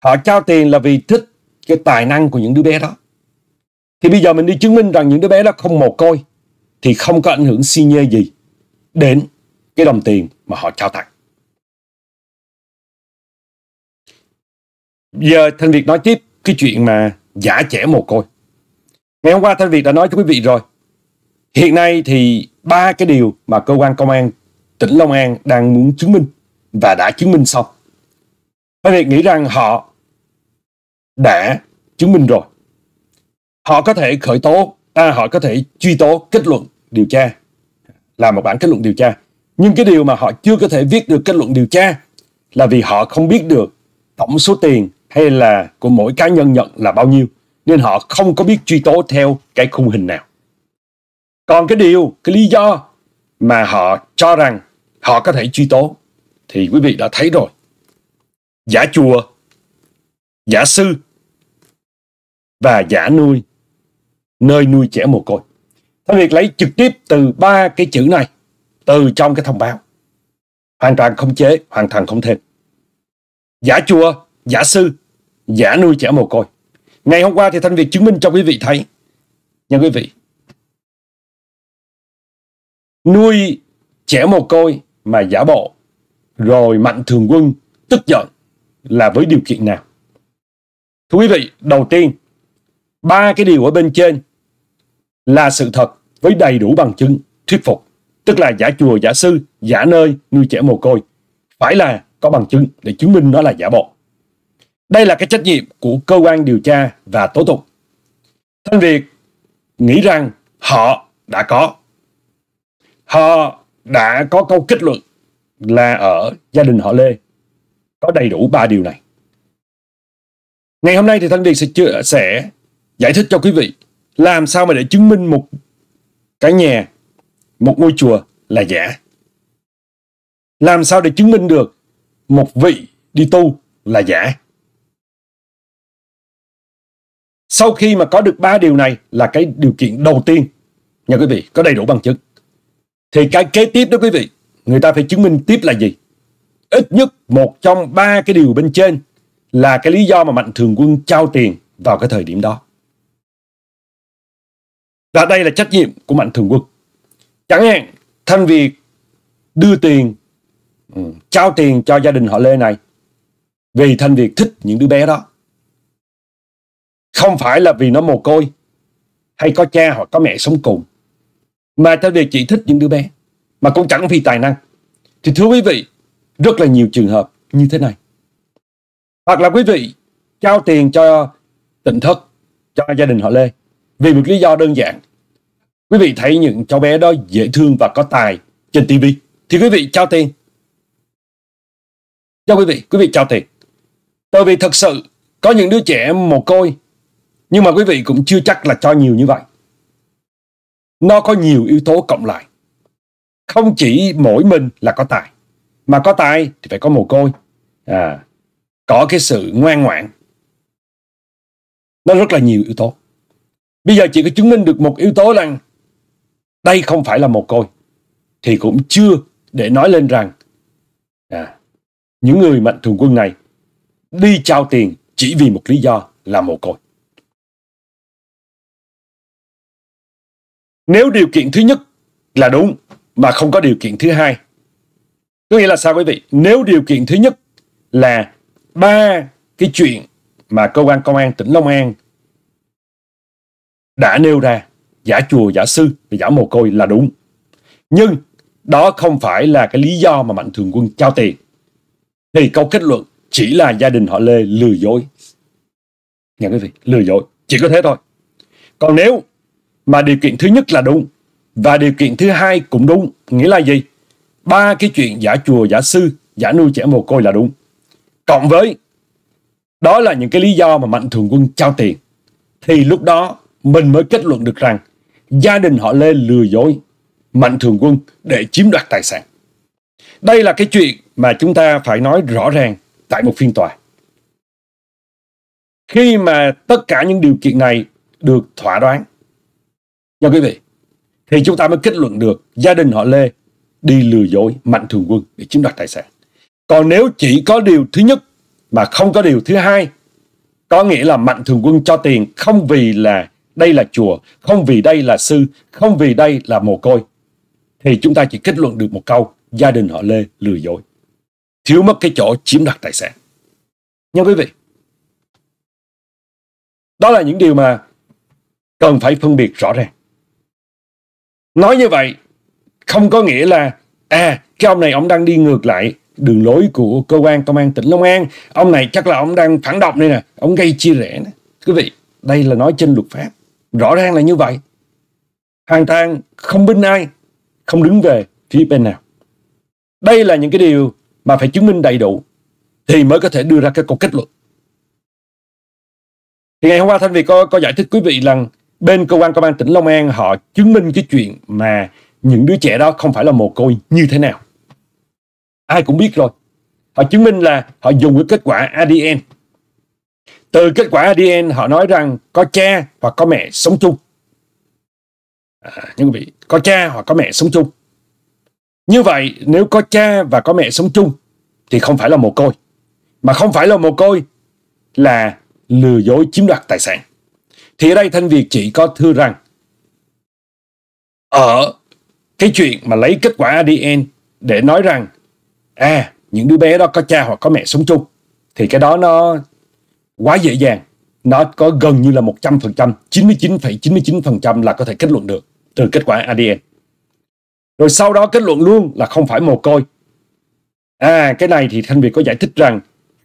Họ trao tiền là vì thích cái tài năng của những đứa bé đó. Thì bây giờ mình đi chứng minh rằng những đứa bé đó không mồ côi thì không có ảnh hưởng si nhê gì đến cái đồng tiền mà họ trao tặng. Giờ Thanh Việt nói tiếp cái chuyện mà giả trẻ mồ côi. Ngày hôm qua Thanh Việt đã nói cho quý vị rồi. Hiện nay thì ba cái điều mà cơ quan công an tỉnh Long An đang muốn chứng minh và đã chứng minh xong. Thanh Việt nghĩ rằng họ đã chứng minh rồi họ có thể khởi tố à, họ có thể truy tố kết luận điều tra làm một bản kết luận điều tra nhưng cái điều mà họ chưa có thể viết được kết luận điều tra là vì họ không biết được tổng số tiền hay là của mỗi cá nhân nhận là bao nhiêu nên họ không có biết truy tố theo cái khung hình nào còn cái điều cái lý do mà họ cho rằng họ có thể truy tố thì quý vị đã thấy rồi giả chùa giả sư và giả nuôi nơi nuôi trẻ mồ côi. Thanh Việt lấy trực tiếp từ ba cái chữ này, từ trong cái thông báo. Hoàn toàn không chế, hoàn toàn không thêm. Giả chùa, giả sư, giả nuôi trẻ mồ côi. Ngày hôm qua thì Thanh Việt chứng minh cho quý vị thấy. Nha quý vị. Nuôi trẻ mồ côi mà giả bộ, rồi mạnh thường quân tức giận là với điều kiện nào? Thưa quý vị, đầu tiên, ba cái điều ở bên trên là sự thật với đầy đủ bằng chứng, thuyết phục. Tức là giả chùa, giả sư, giả nơi, nuôi trẻ mồ côi. Phải là có bằng chứng để chứng minh nó là giả bộ. Đây là cái trách nhiệm của cơ quan điều tra và tố tụng. Thanh Việt nghĩ rằng họ đã có. Họ đã có câu kết luận là ở gia đình họ Lê có đầy đủ ba điều này. Ngày hôm nay thì Thanh Việt sẽ, chưa sẽ giải thích cho quý vị làm sao mà để chứng minh một cái nhà một ngôi chùa là giả làm sao để chứng minh được một vị đi tu là giả sau khi mà có được ba điều này là cái điều kiện đầu tiên nha quý vị có đầy đủ bằng chứng thì cái kế tiếp đó quý vị người ta phải chứng minh tiếp là gì ít nhất một trong ba cái điều bên trên là cái lý do mà mạnh thường quân trao tiền vào cái thời điểm đó và đây là trách nhiệm của mạnh thường quân. Chẳng hạn, Thanh Việt đưa tiền, ừ, trao tiền cho gia đình họ Lê này vì Thanh Việt thích những đứa bé đó. Không phải là vì nó mồ côi hay có cha hoặc có mẹ sống cùng mà Thanh Việt chỉ thích những đứa bé mà cũng chẳng vì tài năng. Thì thưa quý vị, rất là nhiều trường hợp như thế này. Hoặc là quý vị trao tiền cho tỉnh thất, cho gia đình họ Lê vì một lý do đơn giản. Quý vị thấy những cháu bé đó dễ thương và có tài trên tivi thì quý vị trao tiền. Cho quý vị, quý vị trao tiền. Tại vì thật sự có những đứa trẻ mồ côi nhưng mà quý vị cũng chưa chắc là cho nhiều như vậy. Nó có nhiều yếu tố cộng lại. Không chỉ mỗi mình là có tài. Mà có tài thì phải có mồ côi. À, có cái sự ngoan ngoãn. Nó rất là nhiều yếu tố. Bây giờ chị có chứng minh được một yếu tố rằng đây không phải là một côi. Thì cũng chưa để nói lên rằng à, những người mạnh thường quân này đi trao tiền chỉ vì một lý do là mồ côi. Nếu điều kiện thứ nhất là đúng mà không có điều kiện thứ hai. Có nghĩa là sao quý vị? Nếu điều kiện thứ nhất là ba cái chuyện mà cơ quan công an tỉnh Long An đã nêu ra giả chùa, giả sư và giả mồ côi là đúng. Nhưng đó không phải là cái lý do mà Mạnh Thường Quân trao tiền. Thì câu kết luận chỉ là gia đình họ Lê lừa dối. nghe quý vị, lừa dối. Chỉ có thế thôi. Còn nếu mà điều kiện thứ nhất là đúng và điều kiện thứ hai cũng đúng, nghĩa là gì? Ba cái chuyện giả chùa, giả sư, giả nuôi trẻ mồ côi là đúng. Cộng với đó là những cái lý do mà Mạnh Thường Quân trao tiền. Thì lúc đó mình mới kết luận được rằng gia đình họ Lê lừa dối Mạnh Thường Quân để chiếm đoạt tài sản. Đây là cái chuyện mà chúng ta phải nói rõ ràng tại một phiên tòa. Khi mà tất cả những điều kiện này được thỏa đoán, nha quý vị, thì chúng ta mới kết luận được gia đình họ Lê đi lừa dối Mạnh Thường Quân để chiếm đoạt tài sản. Còn nếu chỉ có điều thứ nhất mà không có điều thứ hai, có nghĩa là Mạnh Thường Quân cho tiền không vì là đây là chùa, không vì đây là sư, không vì đây là mồ côi. Thì chúng ta chỉ kết luận được một câu, gia đình họ Lê lừa dối. Thiếu mất cái chỗ chiếm đoạt tài sản. Nha quý vị, đó là những điều mà cần phải phân biệt rõ ràng. Nói như vậy, không có nghĩa là à, cái ông này ông đang đi ngược lại đường lối của cơ quan công an tỉnh Long An. Ông này chắc là ông đang phản động đây nè, ông gây chia rẽ. Nè. Quý vị, đây là nói trên luật pháp. Rõ ràng là như vậy. Hàng thang không bên ai, không đứng về phía bên nào. Đây là những cái điều mà phải chứng minh đầy đủ thì mới có thể đưa ra cái câu kết luận. Thì ngày hôm qua Thanh Việt có, có giải thích quý vị rằng bên cơ quan công an tỉnh Long An họ chứng minh cái chuyện mà những đứa trẻ đó không phải là mồ côi như thế nào. Ai cũng biết rồi. Họ chứng minh là họ dùng cái kết quả ADN từ kết quả ADN họ nói rằng có cha hoặc có mẹ sống chung. À, nhưng vị có cha hoặc có mẹ sống chung. Như vậy nếu có cha và có mẹ sống chung thì không phải là mồ côi. Mà không phải là mồ côi là lừa dối chiếm đoạt tài sản. Thì ở đây Thanh Việt chỉ có thưa rằng ở cái chuyện mà lấy kết quả ADN để nói rằng à những đứa bé đó có cha hoặc có mẹ sống chung thì cái đó nó quá dễ dàng nó có gần như là 100%, 99,99% là có thể kết luận được từ kết quả ADN. Rồi sau đó kết luận luôn là không phải mồ côi. À, cái này thì Thanh Việt có giải thích rằng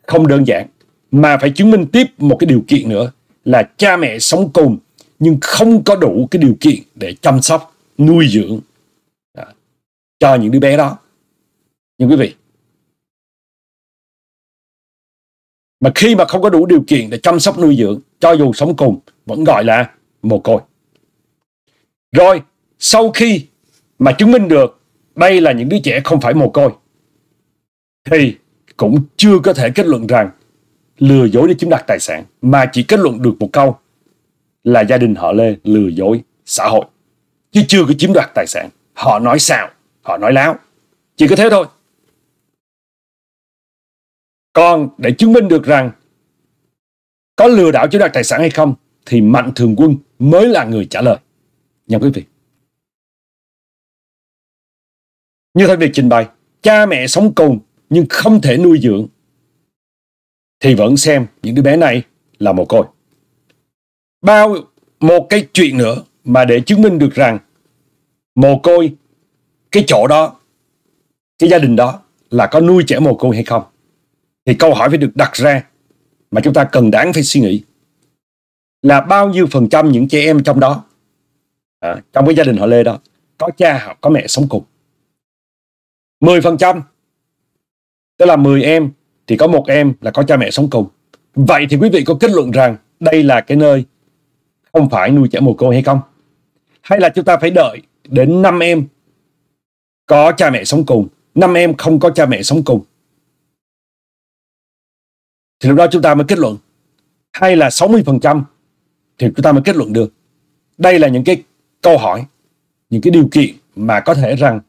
không đơn giản, mà phải chứng minh tiếp một cái điều kiện nữa là cha mẹ sống cùng nhưng không có đủ cái điều kiện để chăm sóc, nuôi dưỡng à, cho những đứa bé đó. Nhưng quý vị, mà khi mà không có đủ điều kiện để chăm sóc nuôi dưỡng cho dù sống cùng vẫn gọi là mồ côi rồi sau khi mà chứng minh được đây là những đứa trẻ không phải mồ côi thì cũng chưa có thể kết luận rằng lừa dối để chiếm đoạt tài sản mà chỉ kết luận được một câu là gia đình họ lê lừa dối xã hội chứ chưa có chiếm đoạt tài sản họ nói xạo họ nói láo chỉ có thế thôi còn để chứng minh được rằng có lừa đảo chiếm đoạt tài sản hay không thì Mạnh Thường Quân mới là người trả lời. Nha quý vị. Như theo việc trình bày, cha mẹ sống cùng nhưng không thể nuôi dưỡng thì vẫn xem những đứa bé này là mồ côi. Bao một cái chuyện nữa mà để chứng minh được rằng mồ côi cái chỗ đó, cái gia đình đó là có nuôi trẻ mồ côi hay không thì câu hỏi phải được đặt ra mà chúng ta cần đáng phải suy nghĩ là bao nhiêu phần trăm những trẻ em trong đó à, trong cái gia đình họ Lê đó có cha hoặc có mẹ sống cùng 10 phần trăm tức là 10 em thì có một em là có cha mẹ sống cùng vậy thì quý vị có kết luận rằng đây là cái nơi không phải nuôi trẻ mồ côi hay không hay là chúng ta phải đợi đến năm em có cha mẹ sống cùng năm em không có cha mẹ sống cùng thì lúc đó chúng ta mới kết luận hay là 60% thì chúng ta mới kết luận được đây là những cái câu hỏi những cái điều kiện mà có thể rằng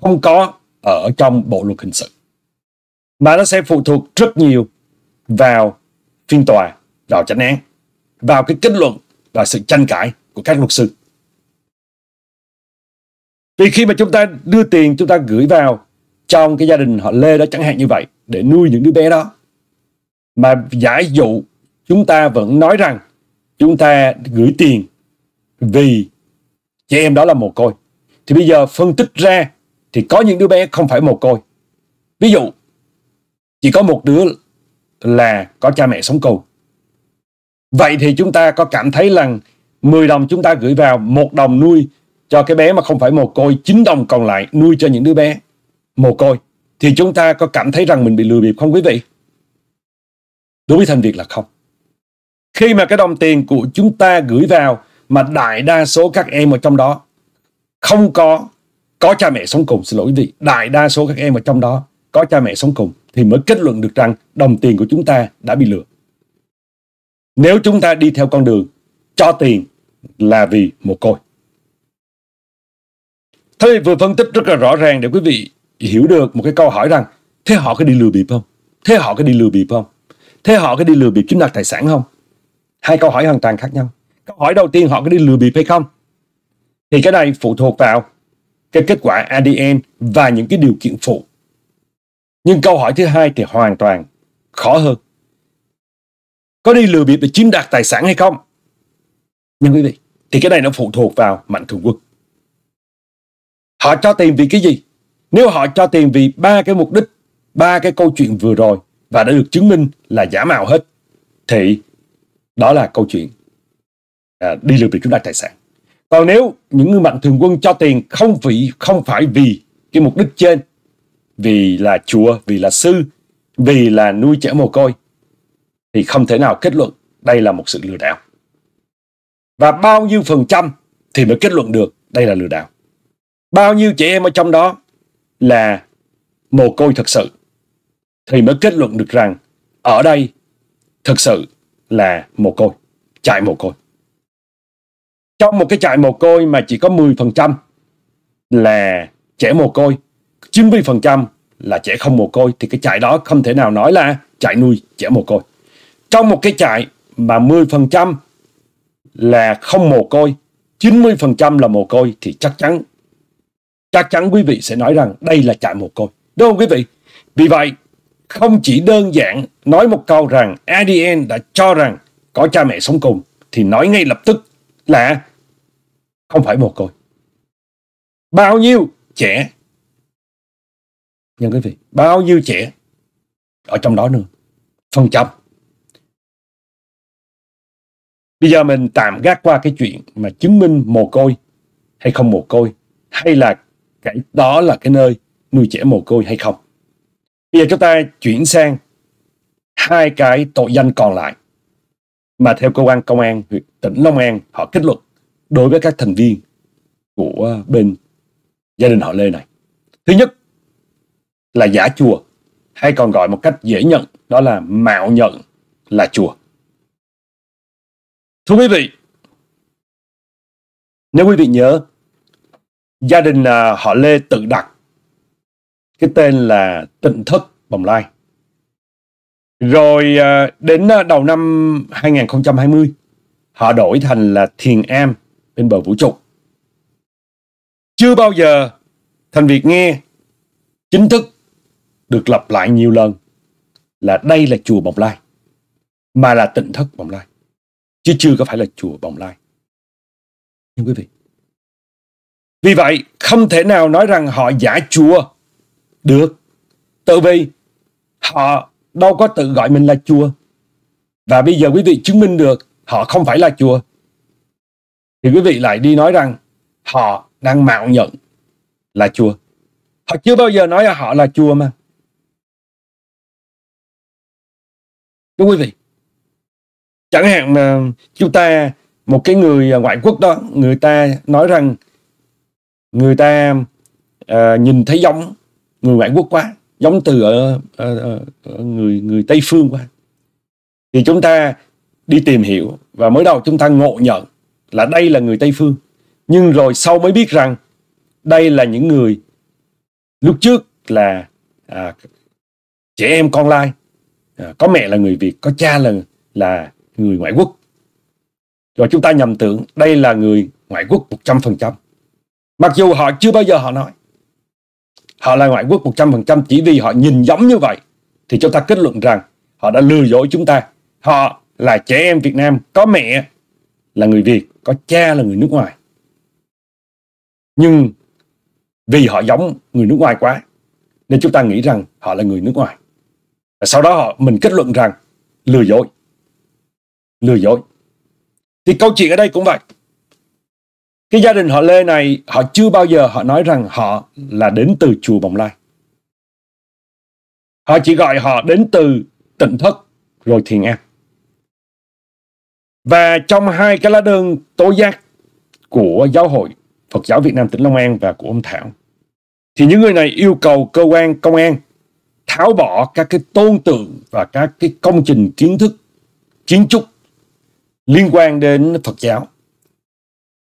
không có ở trong bộ luật hình sự mà nó sẽ phụ thuộc rất nhiều vào phiên tòa vào tranh án vào cái kết luận và sự tranh cãi của các luật sư vì khi mà chúng ta đưa tiền chúng ta gửi vào trong cái gia đình họ Lê đó chẳng hạn như vậy để nuôi những đứa bé đó mà giả dụ chúng ta vẫn nói rằng chúng ta gửi tiền vì trẻ em đó là mồ côi thì bây giờ phân tích ra thì có những đứa bé không phải mồ côi ví dụ chỉ có một đứa là có cha mẹ sống cùng vậy thì chúng ta có cảm thấy rằng 10 đồng chúng ta gửi vào một đồng nuôi cho cái bé mà không phải mồ côi 9 đồng còn lại nuôi cho những đứa bé mồ côi thì chúng ta có cảm thấy rằng mình bị lừa bịp không quý vị Đối với Thanh Việt là không. Khi mà cái đồng tiền của chúng ta gửi vào mà đại đa số các em ở trong đó không có có cha mẹ sống cùng xin lỗi quý vị đại đa số các em ở trong đó có cha mẹ sống cùng thì mới kết luận được rằng đồng tiền của chúng ta đã bị lừa nếu chúng ta đi theo con đường cho tiền là vì mồ côi thế vừa phân tích rất là rõ ràng để quý vị hiểu được một cái câu hỏi rằng thế họ có đi lừa bịp không thế họ có đi lừa bịp không Thế họ có đi lừa bịp chiếm đoạt tài sản không? Hai câu hỏi hoàn toàn khác nhau. Câu hỏi đầu tiên họ có đi lừa bịp hay không? Thì cái này phụ thuộc vào cái kết quả ADN và những cái điều kiện phụ. Nhưng câu hỏi thứ hai thì hoàn toàn khó hơn. Có đi lừa bịp để chiếm đoạt tài sản hay không? Nhưng quý vị, thì cái này nó phụ thuộc vào mạnh thường quân. Họ cho tiền vì cái gì? Nếu họ cho tiền vì ba cái mục đích, ba cái câu chuyện vừa rồi và đã được chứng minh là giả mạo hết thì đó là câu chuyện à, đi lừa bịp chúng ta tài sản còn nếu những người mạnh thường quân cho tiền không vì không phải vì cái mục đích trên vì là chùa vì là sư vì là nuôi trẻ mồ côi thì không thể nào kết luận đây là một sự lừa đảo và bao nhiêu phần trăm thì mới kết luận được đây là lừa đảo bao nhiêu trẻ em ở trong đó là mồ côi thật sự thì mới kết luận được rằng ở đây thực sự là mồ côi, chạy mồ côi. Trong một cái chạy mồ côi mà chỉ có 10% là trẻ mồ côi, 90% là trẻ không mồ côi thì cái chạy đó không thể nào nói là chạy nuôi trẻ mồ côi. Trong một cái chạy mà 10% là không mồ côi, 90% là mồ côi thì chắc chắn chắc chắn quý vị sẽ nói rằng đây là chạy mồ côi. Đúng không quý vị? Vì vậy, không chỉ đơn giản nói một câu rằng ADN đã cho rằng có cha mẹ sống cùng thì nói ngay lập tức là không phải mồ côi. Bao nhiêu trẻ nhưng quý vị, bao nhiêu trẻ ở trong đó nữa, phần trăm. Bây giờ mình tạm gác qua cái chuyện mà chứng minh mồ côi hay không mồ côi hay là cái đó là cái nơi nuôi trẻ mồ côi hay không. Bây giờ chúng ta chuyển sang hai cái tội danh còn lại mà theo cơ quan công an huyện tỉnh Long An họ kết luận đối với các thành viên của bên gia đình họ Lê này. Thứ nhất là giả chùa hay còn gọi một cách dễ nhận đó là mạo nhận là chùa. Thưa quý vị, nếu quý vị nhớ, gia đình à, họ Lê tự đặt cái tên là Tịnh thất Bồng Lai. Rồi à, đến à, đầu năm 2020, họ đổi thành là Thiền Am bên bờ vũ trụ. Chưa bao giờ Thành Việt nghe chính thức được lặp lại nhiều lần là đây là chùa Bồng Lai, mà là tịnh thất Bồng Lai, chứ chưa có phải là chùa Bồng Lai. Nhưng quý vị, vì vậy không thể nào nói rằng họ giả chùa được, tự vì họ đâu có tự gọi mình là chùa. Và bây giờ quý vị chứng minh được họ không phải là chùa. Thì quý vị lại đi nói rằng họ đang mạo nhận là chùa. Họ chưa bao giờ nói là họ là chùa mà. Đúng quý vị? Chẳng hạn mà chúng ta, một cái người ngoại quốc đó, người ta nói rằng người ta uh, nhìn thấy giống người ngoại quốc quá giống từ ở, ở, ở, ở người người tây phương quá thì chúng ta đi tìm hiểu và mới đầu chúng ta ngộ nhận là đây là người tây phương nhưng rồi sau mới biết rằng đây là những người lúc trước là à, trẻ em con lai à, có mẹ là người việt có cha là là người ngoại quốc rồi chúng ta nhầm tưởng đây là người ngoại quốc 100%. Mặc dù họ chưa bao giờ họ nói họ là ngoại quốc 100% chỉ vì họ nhìn giống như vậy thì chúng ta kết luận rằng họ đã lừa dối chúng ta. Họ là trẻ em Việt Nam có mẹ là người Việt, có cha là người nước ngoài. Nhưng vì họ giống người nước ngoài quá nên chúng ta nghĩ rằng họ là người nước ngoài. Và sau đó họ mình kết luận rằng lừa dối. Lừa dối. Thì câu chuyện ở đây cũng vậy cái gia đình họ Lê này họ chưa bao giờ họ nói rằng họ là đến từ chùa Bồng Lai. Họ chỉ gọi họ đến từ tỉnh thất rồi thiền an. Và trong hai cái lá đơn tố giác của giáo hội Phật giáo Việt Nam tỉnh Long An và của ông Thảo thì những người này yêu cầu cơ quan công an tháo bỏ các cái tôn tượng và các cái công trình kiến thức kiến trúc liên quan đến Phật giáo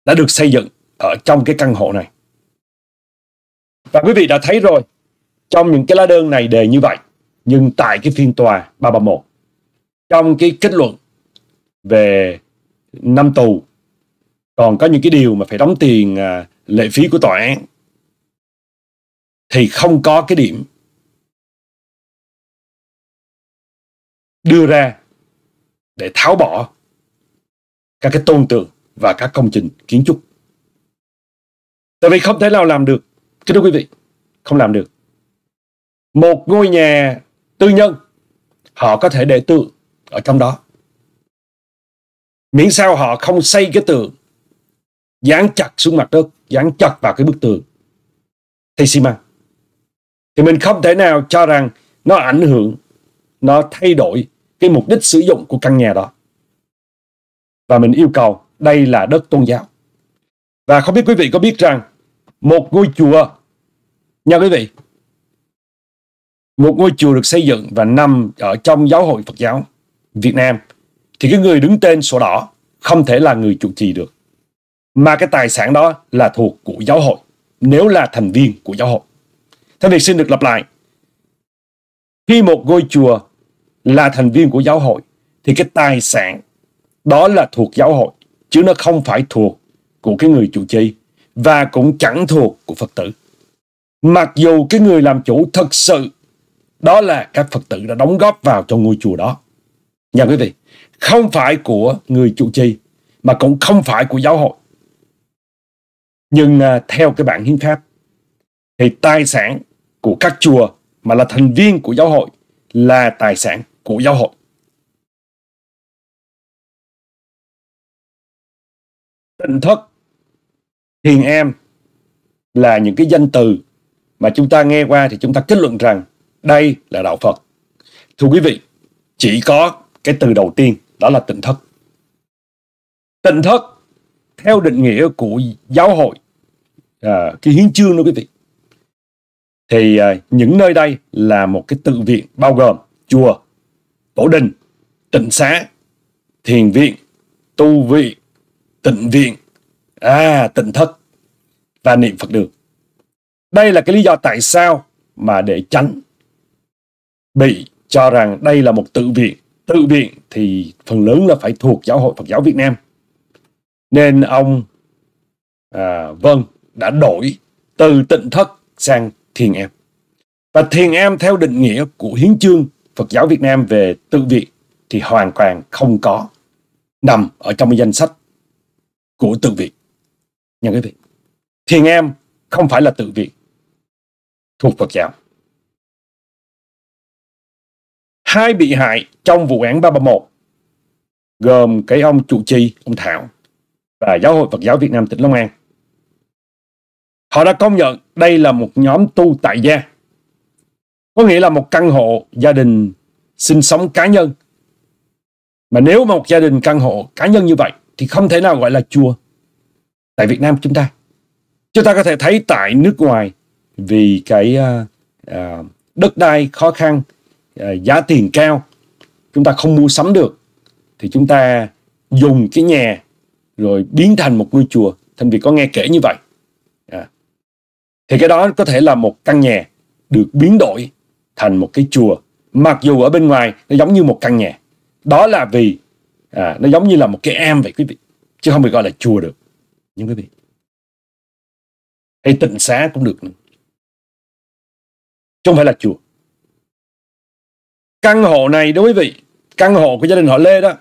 đã được xây dựng ở trong cái căn hộ này. Và quý vị đã thấy rồi, trong những cái lá đơn này đề như vậy, nhưng tại cái phiên tòa 331, trong cái kết luận về năm tù, còn có những cái điều mà phải đóng tiền à, lệ phí của tòa án, thì không có cái điểm đưa ra để tháo bỏ các cái tôn tượng và các công trình kiến trúc. Tại vì không thể nào làm được, kính thưa quý vị, không làm được. Một ngôi nhà tư nhân, họ có thể để tượng ở trong đó. Miễn sao họ không xây cái tượng, dán chặt xuống mặt đất, dán chặt vào cái bức tường, thì xi măng. Thì mình không thể nào cho rằng nó ảnh hưởng, nó thay đổi cái mục đích sử dụng của căn nhà đó. Và mình yêu cầu đây là đất tôn giáo. Và không biết quý vị có biết rằng một ngôi chùa, nha quý vị, một ngôi chùa được xây dựng và nằm ở trong giáo hội Phật giáo Việt Nam thì cái người đứng tên sổ đỏ không thể là người chủ trì được. Mà cái tài sản đó là thuộc của giáo hội, nếu là thành viên của giáo hội. Thế việc xin được lặp lại. Khi một ngôi chùa là thành viên của giáo hội thì cái tài sản đó là thuộc giáo hội chứ nó không phải thuộc của cái người chủ trì và cũng chẳng thuộc của Phật tử. Mặc dù cái người làm chủ thật sự đó là các Phật tử đã đóng góp vào cho ngôi chùa đó. nhà quý vị, không phải của người chủ trì mà cũng không phải của giáo hội. Nhưng à, theo cái bản hiến pháp thì tài sản của các chùa mà là thành viên của giáo hội là tài sản của giáo hội. tịnh thất thiền em là những cái danh từ mà chúng ta nghe qua thì chúng ta kết luận rằng đây là đạo Phật. Thưa quý vị, chỉ có cái từ đầu tiên đó là tịnh thất. Tịnh thất theo định nghĩa của giáo hội à, cái hiến chương đó quý vị thì à, những nơi đây là một cái tự viện bao gồm chùa, tổ đình, tịnh xá, thiền viện, tu viện, tịnh viện, à, tịnh thất và niệm Phật đường. Đây là cái lý do tại sao mà để tránh bị cho rằng đây là một tự viện. Tự viện thì phần lớn là phải thuộc giáo hội Phật giáo Việt Nam. Nên ông à, Vân đã đổi từ tịnh thất sang thiền em. Và thiền em theo định nghĩa của hiến chương Phật giáo Việt Nam về tự viện thì hoàn toàn không có nằm ở trong danh sách của tự viện nhưng quý vị thiền em không phải là tự viện thuộc Phật giáo hai bị hại trong vụ án 331 gồm cái ông chủ trì ông Thảo và Giáo hội Phật giáo Việt Nam tỉnh Long An họ đã công nhận đây là một nhóm tu tại gia có nghĩa là một căn hộ gia đình sinh sống cá nhân mà nếu mà một gia đình căn hộ cá nhân như vậy thì không thể nào gọi là chùa tại Việt Nam chúng ta. Chúng ta có thể thấy tại nước ngoài vì cái uh, đất đai khó khăn, uh, giá tiền cao, chúng ta không mua sắm được thì chúng ta dùng cái nhà rồi biến thành một ngôi chùa. Thành vì có nghe kể như vậy. À. Thì cái đó có thể là một căn nhà được biến đổi thành một cái chùa. Mặc dù ở bên ngoài nó giống như một căn nhà. Đó là vì à, nó giống như là một cái em vậy quý vị chứ không bị gọi là chùa được nhưng quý vị hay tịnh xá cũng được nữa. chứ không phải là chùa căn hộ này đối với vị căn hộ của gia đình họ Lê đó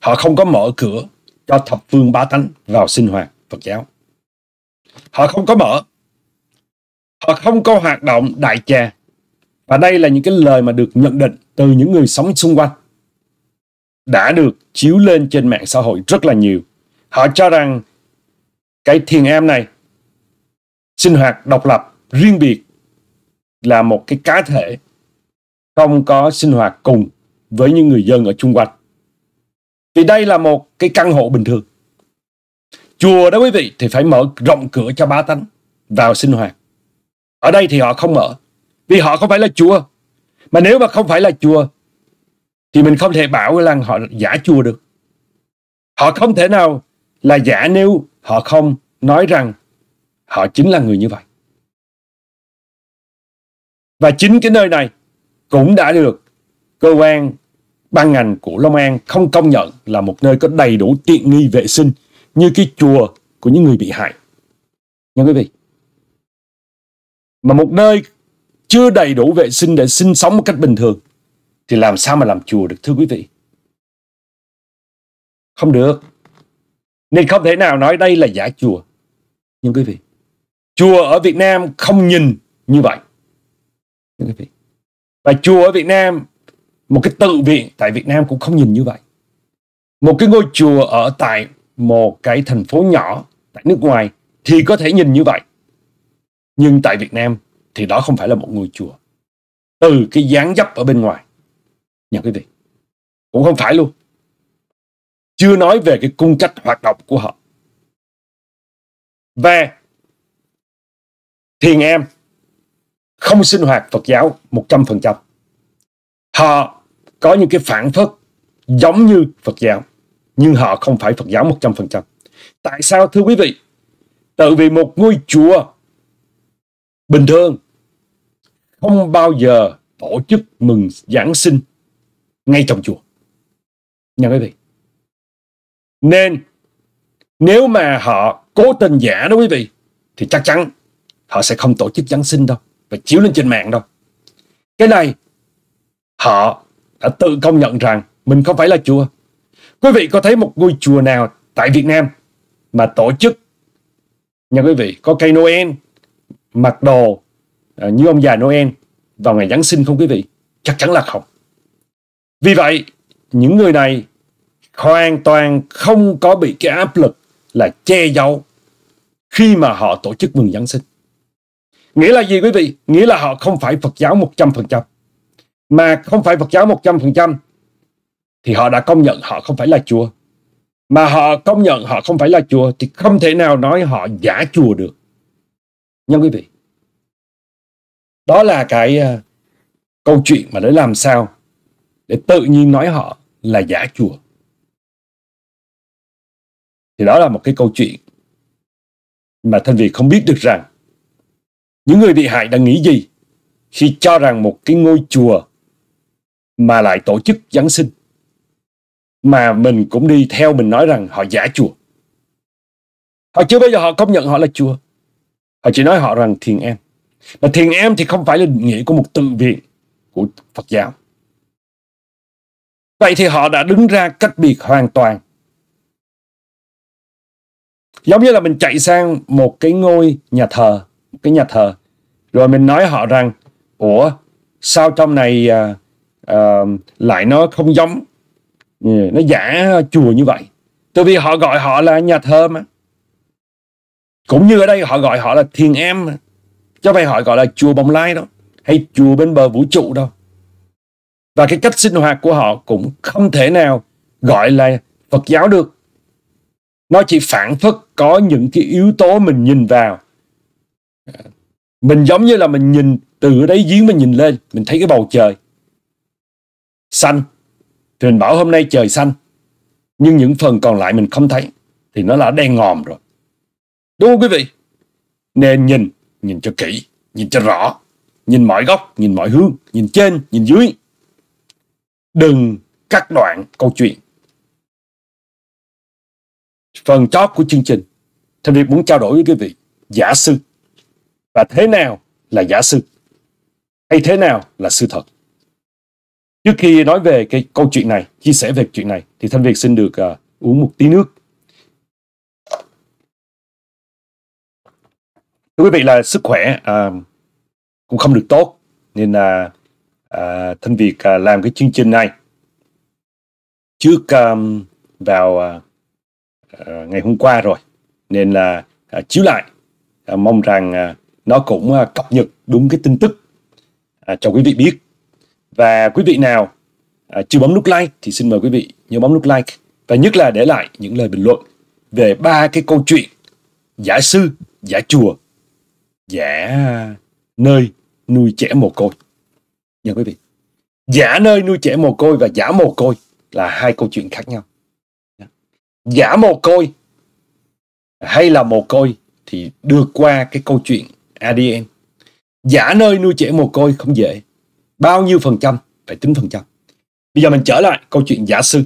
họ không có mở cửa cho thập phương ba tánh vào sinh hoạt Phật giáo họ không có mở họ không có hoạt động đại trà và đây là những cái lời mà được nhận định từ những người sống xung quanh đã được chiếu lên trên mạng xã hội rất là nhiều. Họ cho rằng cái thiền em này sinh hoạt độc lập, riêng biệt là một cái cá thể không có sinh hoạt cùng với những người dân ở chung quanh. Vì đây là một cái căn hộ bình thường. Chùa đó quý vị thì phải mở rộng cửa cho bá tánh vào sinh hoạt. Ở đây thì họ không mở. Vì họ không phải là chùa. Mà nếu mà không phải là chùa thì mình không thể bảo là họ giả chùa được họ không thể nào là giả nếu họ không nói rằng họ chính là người như vậy và chính cái nơi này cũng đã được cơ quan ban ngành của Long An không công nhận là một nơi có đầy đủ tiện nghi vệ sinh như cái chùa của những người bị hại. Nha quý vị. Mà một nơi chưa đầy đủ vệ sinh để sinh sống một cách bình thường thì làm sao mà làm chùa được thưa quý vị? Không được. Nên không thể nào nói đây là giả chùa. Nhưng quý vị, chùa ở Việt Nam không nhìn như vậy. Nhưng quý vị, và chùa ở Việt Nam, một cái tự viện tại Việt Nam cũng không nhìn như vậy. Một cái ngôi chùa ở tại một cái thành phố nhỏ tại nước ngoài thì có thể nhìn như vậy. Nhưng tại Việt Nam thì đó không phải là một ngôi chùa. Từ cái dáng dấp ở bên ngoài Nha quý vị. Cũng không phải luôn. Chưa nói về cái cung cách hoạt động của họ. Và thiền em không sinh hoạt Phật giáo 100%. Họ có những cái phản phất giống như Phật giáo, nhưng họ không phải Phật giáo 100%. Tại sao thưa quý vị? Tự vì một ngôi chùa bình thường không bao giờ tổ chức mừng Giáng sinh ngay trong chùa nha quý vị nên nếu mà họ cố tình giả đó quý vị thì chắc chắn họ sẽ không tổ chức Giáng sinh đâu và chiếu lên trên mạng đâu cái này họ đã tự công nhận rằng mình không phải là chùa quý vị có thấy một ngôi chùa nào tại Việt Nam mà tổ chức nha quý vị có cây Noel mặc đồ ờ, như ông già Noel vào ngày Giáng sinh không quý vị chắc chắn là không vì vậy, những người này hoàn toàn không có bị cái áp lực là che giấu khi mà họ tổ chức mừng Giáng sinh. Nghĩa là gì quý vị? Nghĩa là họ không phải Phật giáo 100%. Mà không phải Phật giáo 100% thì họ đã công nhận họ không phải là chùa. Mà họ công nhận họ không phải là chùa thì không thể nào nói họ giả chùa được. nhưng quý vị. Đó là cái ờ, câu chuyện mà để làm sao để tự nhiên nói họ là giả chùa thì đó là một cái câu chuyện mà thân vị không biết được rằng những người bị hại đang nghĩ gì khi cho rằng một cái ngôi chùa mà lại tổ chức Giáng sinh mà mình cũng đi theo mình nói rằng họ giả chùa. Họ chưa bao giờ họ công nhận họ là chùa. Họ chỉ nói họ rằng thiền em Mà thiền em thì không phải là nghĩa của một tự viện của Phật giáo. Vậy thì họ đã đứng ra cách biệt hoàn toàn. Giống như là mình chạy sang một cái ngôi nhà thờ, cái nhà thờ, rồi mình nói họ rằng, ủa, sao trong này à, à, lại nó không giống, ừ, nó giả chùa như vậy. Tại vì họ gọi họ là nhà thờ mà. Cũng như ở đây họ gọi họ là thiền em. Cho vậy họ gọi là chùa Bồng Lai đó. Hay chùa bên bờ vũ trụ đâu và cái cách sinh hoạt của họ cũng không thể nào gọi là Phật giáo được. Nó chỉ phản phất có những cái yếu tố mình nhìn vào. Mình giống như là mình nhìn từ đấy giếng mình nhìn lên, mình thấy cái bầu trời xanh. Thì mình bảo hôm nay trời xanh. Nhưng những phần còn lại mình không thấy. Thì nó là đen ngòm rồi. Đúng không quý vị? Nên nhìn, nhìn cho kỹ, nhìn cho rõ, nhìn mọi góc, nhìn mọi hướng, nhìn trên, nhìn dưới đừng cắt đoạn câu chuyện. Phần top của chương trình, Thanh Việt muốn trao đổi với quý vị giả sư và thế nào là giả sư hay thế nào là sư thật. Trước khi nói về cái câu chuyện này, chia sẻ về chuyện này thì Thanh Việt xin được uh, uống một tí nước. Thưa quý vị là sức khỏe uh, cũng không được tốt nên là uh, à, Thanh Việt à, làm cái chương trình này trước um, vào à, à, ngày hôm qua rồi nên là à, chiếu lại à, mong rằng à, nó cũng à, cập nhật đúng cái tin tức à, cho quý vị biết và quý vị nào à, chưa bấm nút like thì xin mời quý vị nhớ bấm nút like và nhất là để lại những lời bình luận về ba cái câu chuyện giả sư giả chùa giả nơi nuôi trẻ mồ côi nha quý vị giả nơi nuôi trẻ mồ côi và giả mồ côi là hai câu chuyện khác nhau giả mồ côi hay là mồ côi thì đưa qua cái câu chuyện ADN giả nơi nuôi trẻ mồ côi không dễ bao nhiêu phần trăm phải tính phần trăm bây giờ mình trở lại câu chuyện giả sư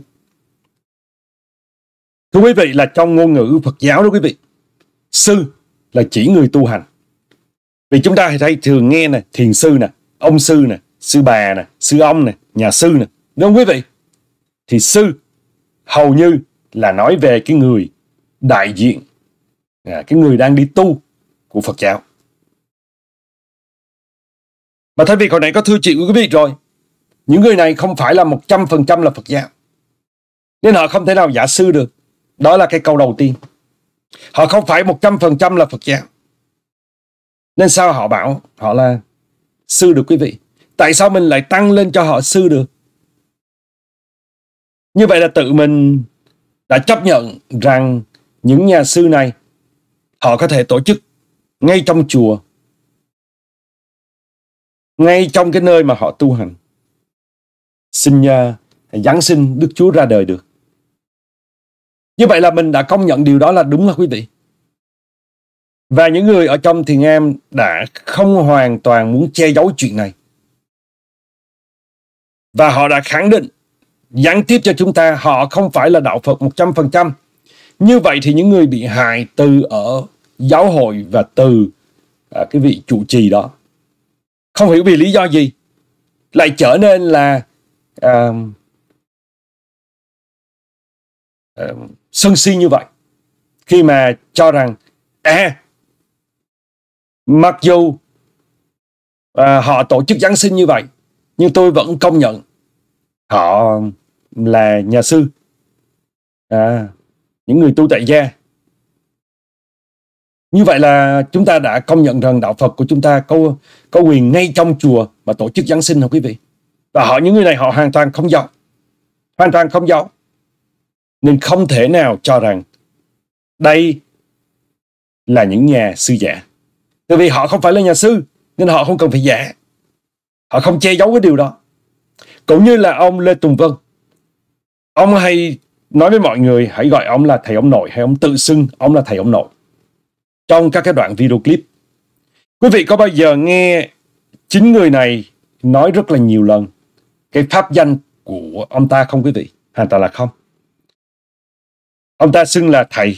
thưa quý vị là trong ngôn ngữ Phật giáo đó quý vị sư là chỉ người tu hành vì chúng ta thấy thường nghe nè thiền sư nè ông sư nè sư bà nè, sư ông nè, nhà sư nè, đúng không quý vị? Thì sư hầu như là nói về cái người đại diện, à, cái người đang đi tu của Phật giáo. Mà thay vì hồi nãy có thưa chị của quý vị rồi, những người này không phải là 100% là Phật giáo. Nên họ không thể nào giả sư được. Đó là cái câu đầu tiên. Họ không phải 100% là Phật giáo. Nên sao họ bảo họ là sư được quý vị? tại sao mình lại tăng lên cho họ sư được? Như vậy là tự mình đã chấp nhận rằng những nhà sư này họ có thể tổ chức ngay trong chùa, ngay trong cái nơi mà họ tu hành. Xin uh, Giáng sinh Đức Chúa ra đời được. Như vậy là mình đã công nhận điều đó là đúng là quý vị. Và những người ở trong thiền em đã không hoàn toàn muốn che giấu chuyện này. Và họ đã khẳng định gián tiếp cho chúng ta họ không phải là đạo Phật 100%. Như vậy thì những người bị hại từ ở giáo hội và từ à, cái vị chủ trì đó không hiểu vì lý do gì lại trở nên là à, à, sân si như vậy khi mà cho rằng à, mặc dù à, họ tổ chức Giáng sinh như vậy nhưng tôi vẫn công nhận họ là nhà sư à, những người tu tại gia như vậy là chúng ta đã công nhận rằng đạo Phật của chúng ta có có quyền ngay trong chùa mà tổ chức Giáng sinh không quý vị? Và họ những người này họ hoàn toàn không giàu. Hoàn toàn không giàu. Nên không thể nào cho rằng đây là những nhà sư giả. Tại vì họ không phải là nhà sư nên họ không cần phải giả. Họ không che giấu cái điều đó. Cũng như là ông Lê Tùng Vân. Ông hay nói với mọi người hãy gọi ông là thầy ông nội hay ông tự xưng ông là thầy ông nội. Trong các cái đoạn video clip. Quý vị có bao giờ nghe chính người này nói rất là nhiều lần cái pháp danh của ông ta không quý vị? Hoàn toàn là không. Ông ta xưng là thầy.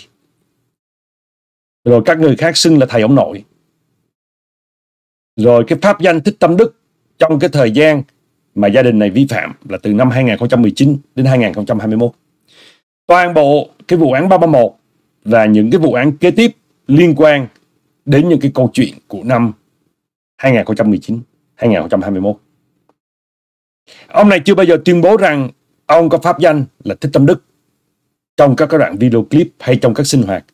Rồi các người khác xưng là thầy ông nội. Rồi cái pháp danh Thích Tâm Đức trong cái thời gian mà gia đình này vi phạm là từ năm 2019 đến 2021. Toàn bộ cái vụ án 331 và những cái vụ án kế tiếp liên quan đến những cái câu chuyện của năm 2019, 2021. Ông này chưa bao giờ tuyên bố rằng ông có pháp danh là Thích Tâm Đức trong các cái đoạn video clip hay trong các sinh hoạt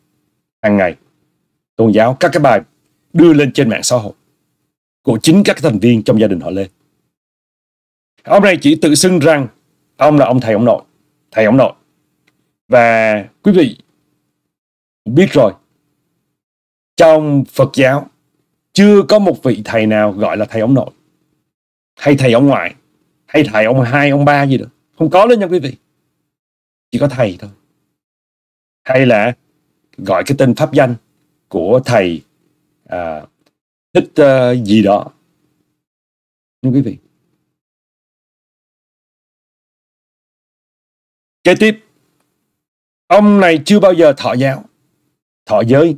hàng ngày tôn giáo các cái bài đưa lên trên mạng xã hội của chính các thành viên trong gia đình họ Lê. Ông này chỉ tự xưng rằng ông là ông thầy ông nội, thầy ông nội. Và quý vị biết rồi, trong Phật giáo chưa có một vị thầy nào gọi là thầy ông nội, hay thầy ông ngoại, hay thầy ông hai, ông ba gì được. Không có đó nha quý vị. Chỉ có thầy thôi. Hay là gọi cái tên pháp danh của thầy à, thích uh, gì đó thưa quý vị kế tiếp ông này chưa bao giờ thọ giáo thọ giới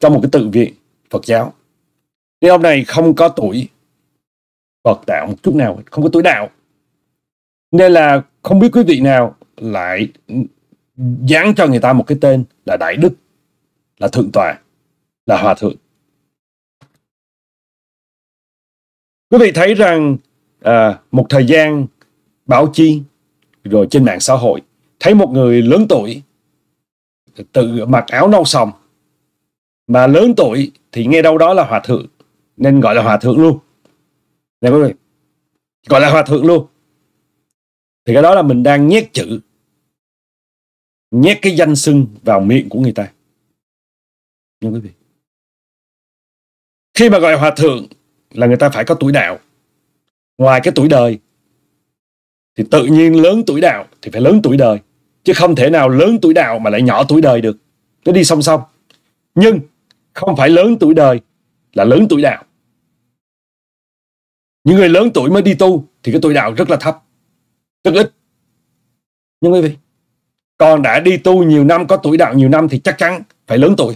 trong một cái tự viện Phật giáo nên ông này không có tuổi Phật đạo một chút nào không có tuổi đạo nên là không biết quý vị nào lại dán cho người ta một cái tên là đại đức là thượng tòa là hòa thượng Quý vị thấy rằng à, một thời gian báo chí rồi trên mạng xã hội thấy một người lớn tuổi tự mặc áo nâu sòng mà lớn tuổi thì nghe đâu đó là hòa thượng nên gọi là hòa thượng luôn nè quý vị gọi là hòa thượng luôn thì cái đó là mình đang nhét chữ nhét cái danh xưng vào miệng của người ta nha quý vị khi mà gọi hòa thượng là người ta phải có tuổi đạo ngoài cái tuổi đời thì tự nhiên lớn tuổi đạo thì phải lớn tuổi đời chứ không thể nào lớn tuổi đạo mà lại nhỏ tuổi đời được nó đi song song nhưng không phải lớn tuổi đời là lớn tuổi đạo những người lớn tuổi mới đi tu thì cái tuổi đạo rất là thấp rất ít nhưng quý vị còn đã đi tu nhiều năm có tuổi đạo nhiều năm thì chắc chắn phải lớn tuổi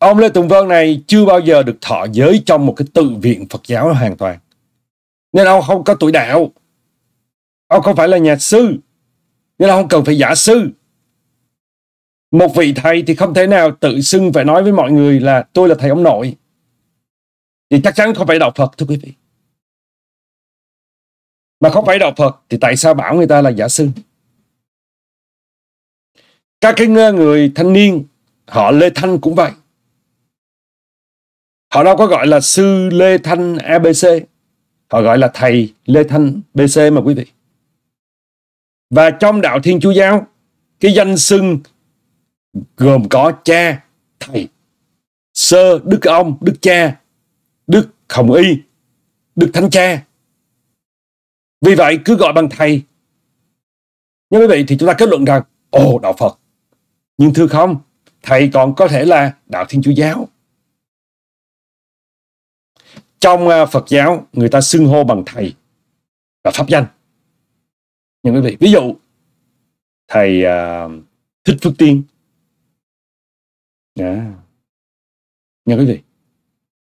Ông Lê Tùng Vân này chưa bao giờ được thọ giới trong một cái tự viện Phật giáo hoàn toàn. Nên ông không có tuổi đạo. Ông không phải là nhà sư. Nên ông không cần phải giả sư. Một vị thầy thì không thể nào tự xưng phải nói với mọi người là tôi là thầy ông nội. Thì chắc chắn không phải đạo Phật thưa quý vị. Mà không phải đạo Phật thì tại sao bảo người ta là giả sư? Các cái người thanh niên họ Lê Thanh cũng vậy họ đâu có gọi là sư lê thanh abc họ gọi là thầy lê thanh bc mà quý vị và trong đạo thiên chúa giáo cái danh xưng gồm có cha thầy sơ đức ông đức cha đức hồng y đức thánh cha vì vậy cứ gọi bằng thầy nhưng quý vị thì chúng ta kết luận rằng ồ đạo phật nhưng thưa không thầy còn có thể là đạo thiên chúa giáo trong ờ, Phật giáo người ta xưng hô bằng thầy và pháp danh nhưng quý vị ví dụ thầy uh, thích phước tiên yeah. nhưng quý vị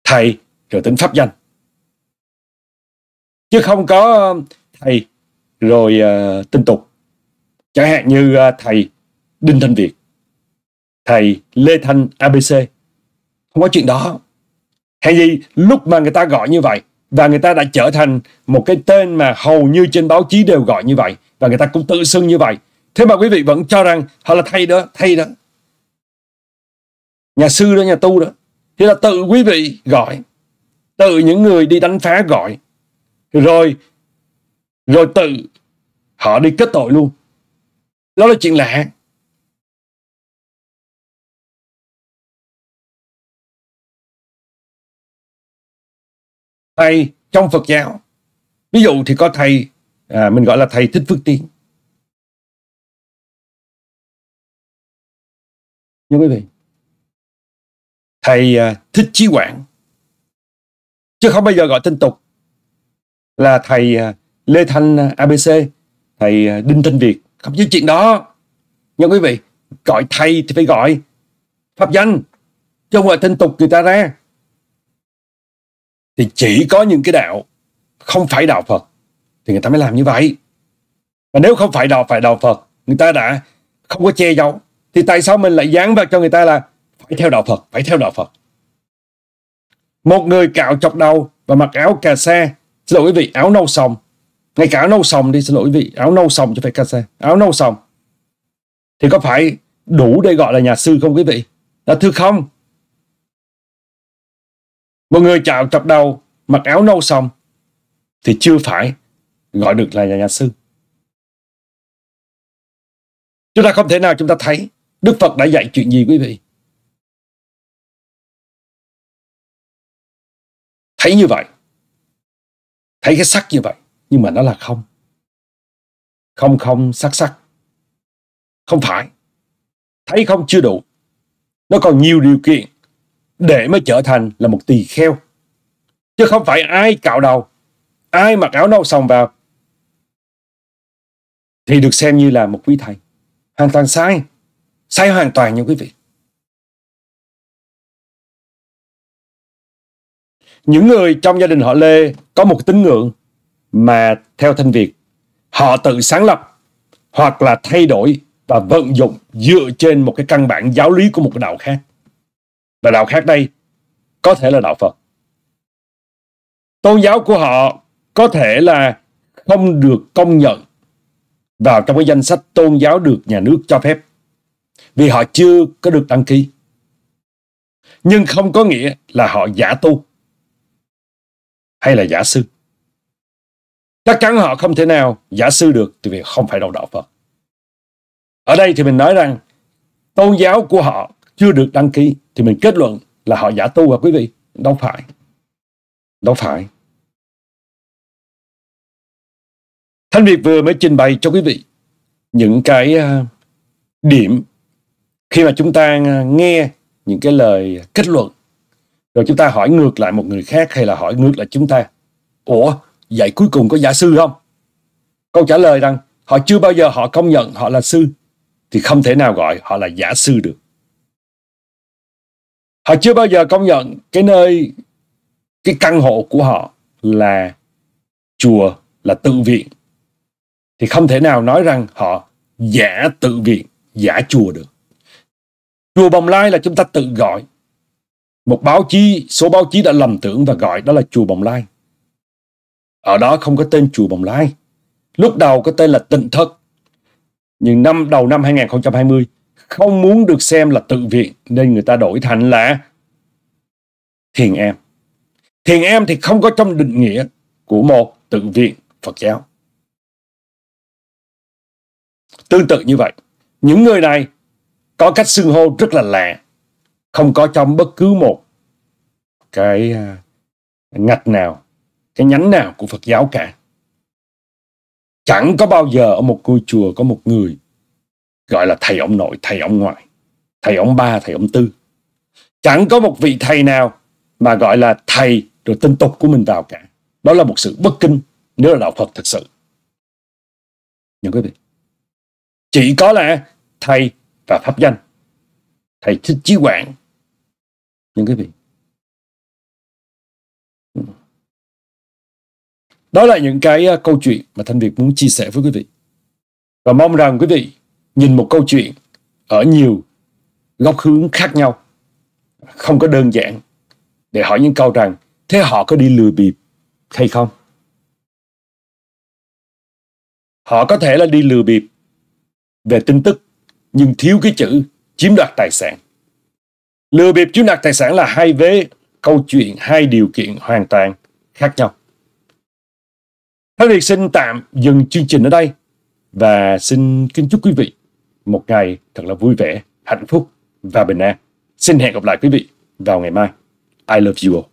thầy rồi tính pháp danh chứ không có ờ, thầy rồi uh, tinh tục chẳng hạn như uh, thầy đinh thanh việt thầy lê thanh abc không có chuyện đó hay gì lúc mà người ta gọi như vậy và người ta đã trở thành một cái tên mà hầu như trên báo chí đều gọi như vậy và người ta cũng tự xưng như vậy. Thế mà quý vị vẫn cho rằng họ là thầy đó, thầy đó. Nhà sư đó, nhà tu đó. thì là tự quý vị gọi. Tự những người đi đánh phá gọi. Rồi rồi tự họ đi kết tội luôn. Đó là chuyện lạ. thầy trong Phật giáo. Ví dụ thì có thầy, à, mình gọi là thầy Thích Phước Tiến. Nha quý vị. Thầy à, Thích Chí Quảng. Chứ không bao giờ gọi tên tục là thầy à, Lê Thanh à, ABC, thầy à, Đinh Thanh Việt. Không chứ chuyện đó. nhưng quý vị, gọi thầy thì phải gọi pháp danh. Chứ không gọi tên tục người ta ra thì chỉ có những cái đạo không phải đạo Phật thì người ta mới làm như vậy và nếu không phải đạo phải đạo Phật người ta đã không có che giấu thì tại sao mình lại dán vào cho người ta là phải theo đạo Phật phải theo đạo Phật một người cạo chọc đầu và mặc áo cà sa xin lỗi quý vị áo nâu sòng ngay cả áo nâu sòng đi xin lỗi quý vị áo nâu sòng cho phải cà sa áo nâu sòng thì có phải đủ để gọi là nhà sư không quý vị là thưa không một người chào tập đầu, mặc áo nâu xong, thì chưa phải gọi được là nhà, nhà sư. Chúng ta không thể nào chúng ta thấy Đức Phật đã dạy chuyện gì quý vị. Thấy như vậy. Thấy cái sắc như vậy. Nhưng mà nó là không. Không không sắc sắc. Không phải. Thấy không chưa đủ. Nó còn nhiều điều kiện để mới trở thành là một tỳ kheo. Chứ không phải ai cạo đầu, ai mặc áo nâu xong vào, thì được xem như là một quý thầy. Hoàn toàn sai, sai hoàn toàn nha quý vị. Những người trong gia đình họ Lê có một tín ngưỡng mà theo thanh Việt, họ tự sáng lập hoặc là thay đổi và vận dụng dựa trên một cái căn bản giáo lý của một đạo khác là đạo khác đây, có thể là đạo Phật. Tôn giáo của họ có thể là không được công nhận vào trong cái danh sách tôn giáo được nhà nước cho phép vì họ chưa có được đăng ký. Nhưng không có nghĩa là họ giả tu hay là giả sư. Chắc chắn họ không thể nào giả sư được từ việc không phải đầu đạo Phật. Ở đây thì mình nói rằng tôn giáo của họ chưa được đăng ký thì mình kết luận là họ giả tu và quý vị? Đâu phải. Đâu phải. Thanh Việt vừa mới trình bày cho quý vị những cái à, điểm khi mà chúng ta à, nghe những cái lời kết luận rồi chúng ta hỏi ngược lại một người khác hay là hỏi ngược lại chúng ta ủa vậy cuối cùng có giả sư không câu trả lời rằng họ chưa bao giờ họ công nhận họ là sư thì không thể nào gọi họ là giả sư được họ chưa bao giờ công nhận cái nơi cái căn hộ của họ là chùa là tự viện thì không thể nào nói rằng họ giả tự viện giả chùa được chùa bồng lai là chúng ta tự gọi một báo chí số báo chí đã lầm tưởng và gọi đó là chùa bồng lai ở đó không có tên chùa bồng lai lúc đầu có tên là tịnh thất nhưng năm đầu năm 2020 không muốn được xem là tự viện nên người ta đổi thành là thiền em Thiền em thì không có trong định nghĩa của một tự viện Phật giáo. Tương tự như vậy, những người này có cách xưng hô rất là lạ, không có trong bất cứ một cái à, ngạch nào, cái nhánh nào của Phật giáo cả. Chẳng có bao giờ ở một ngôi chùa có một người gọi là thầy ông nội, thầy ông ngoại, thầy ông ba, thầy ông tư. Chẳng có một vị thầy nào mà gọi là thầy rồi tinh tục của mình vào cả. Đó là một sự bất kinh nếu là đạo Phật thật sự. Nhưng quý vị, chỉ có là thầy và pháp danh, thầy thích chí quảng. Nhưng quý vị, đó là những cái ờ, câu chuyện mà Thanh Việt muốn chia sẻ với quý vị. Và mong rằng quý vị nhìn một câu chuyện ở nhiều góc hướng khác nhau không có đơn giản để hỏi những câu rằng thế họ có đi lừa bịp hay không họ có thể là đi lừa bịp về tin tức nhưng thiếu cái chữ chiếm đoạt tài sản lừa bịp chiếm đoạt tài sản là hai vế câu chuyện hai điều kiện hoàn toàn khác nhau Thế Việt xin tạm dừng chương trình ở đây và xin kính chúc quý vị một ngày thật là vui vẻ, hạnh phúc và bình an. Xin hẹn gặp lại quý vị vào ngày mai. I love you all.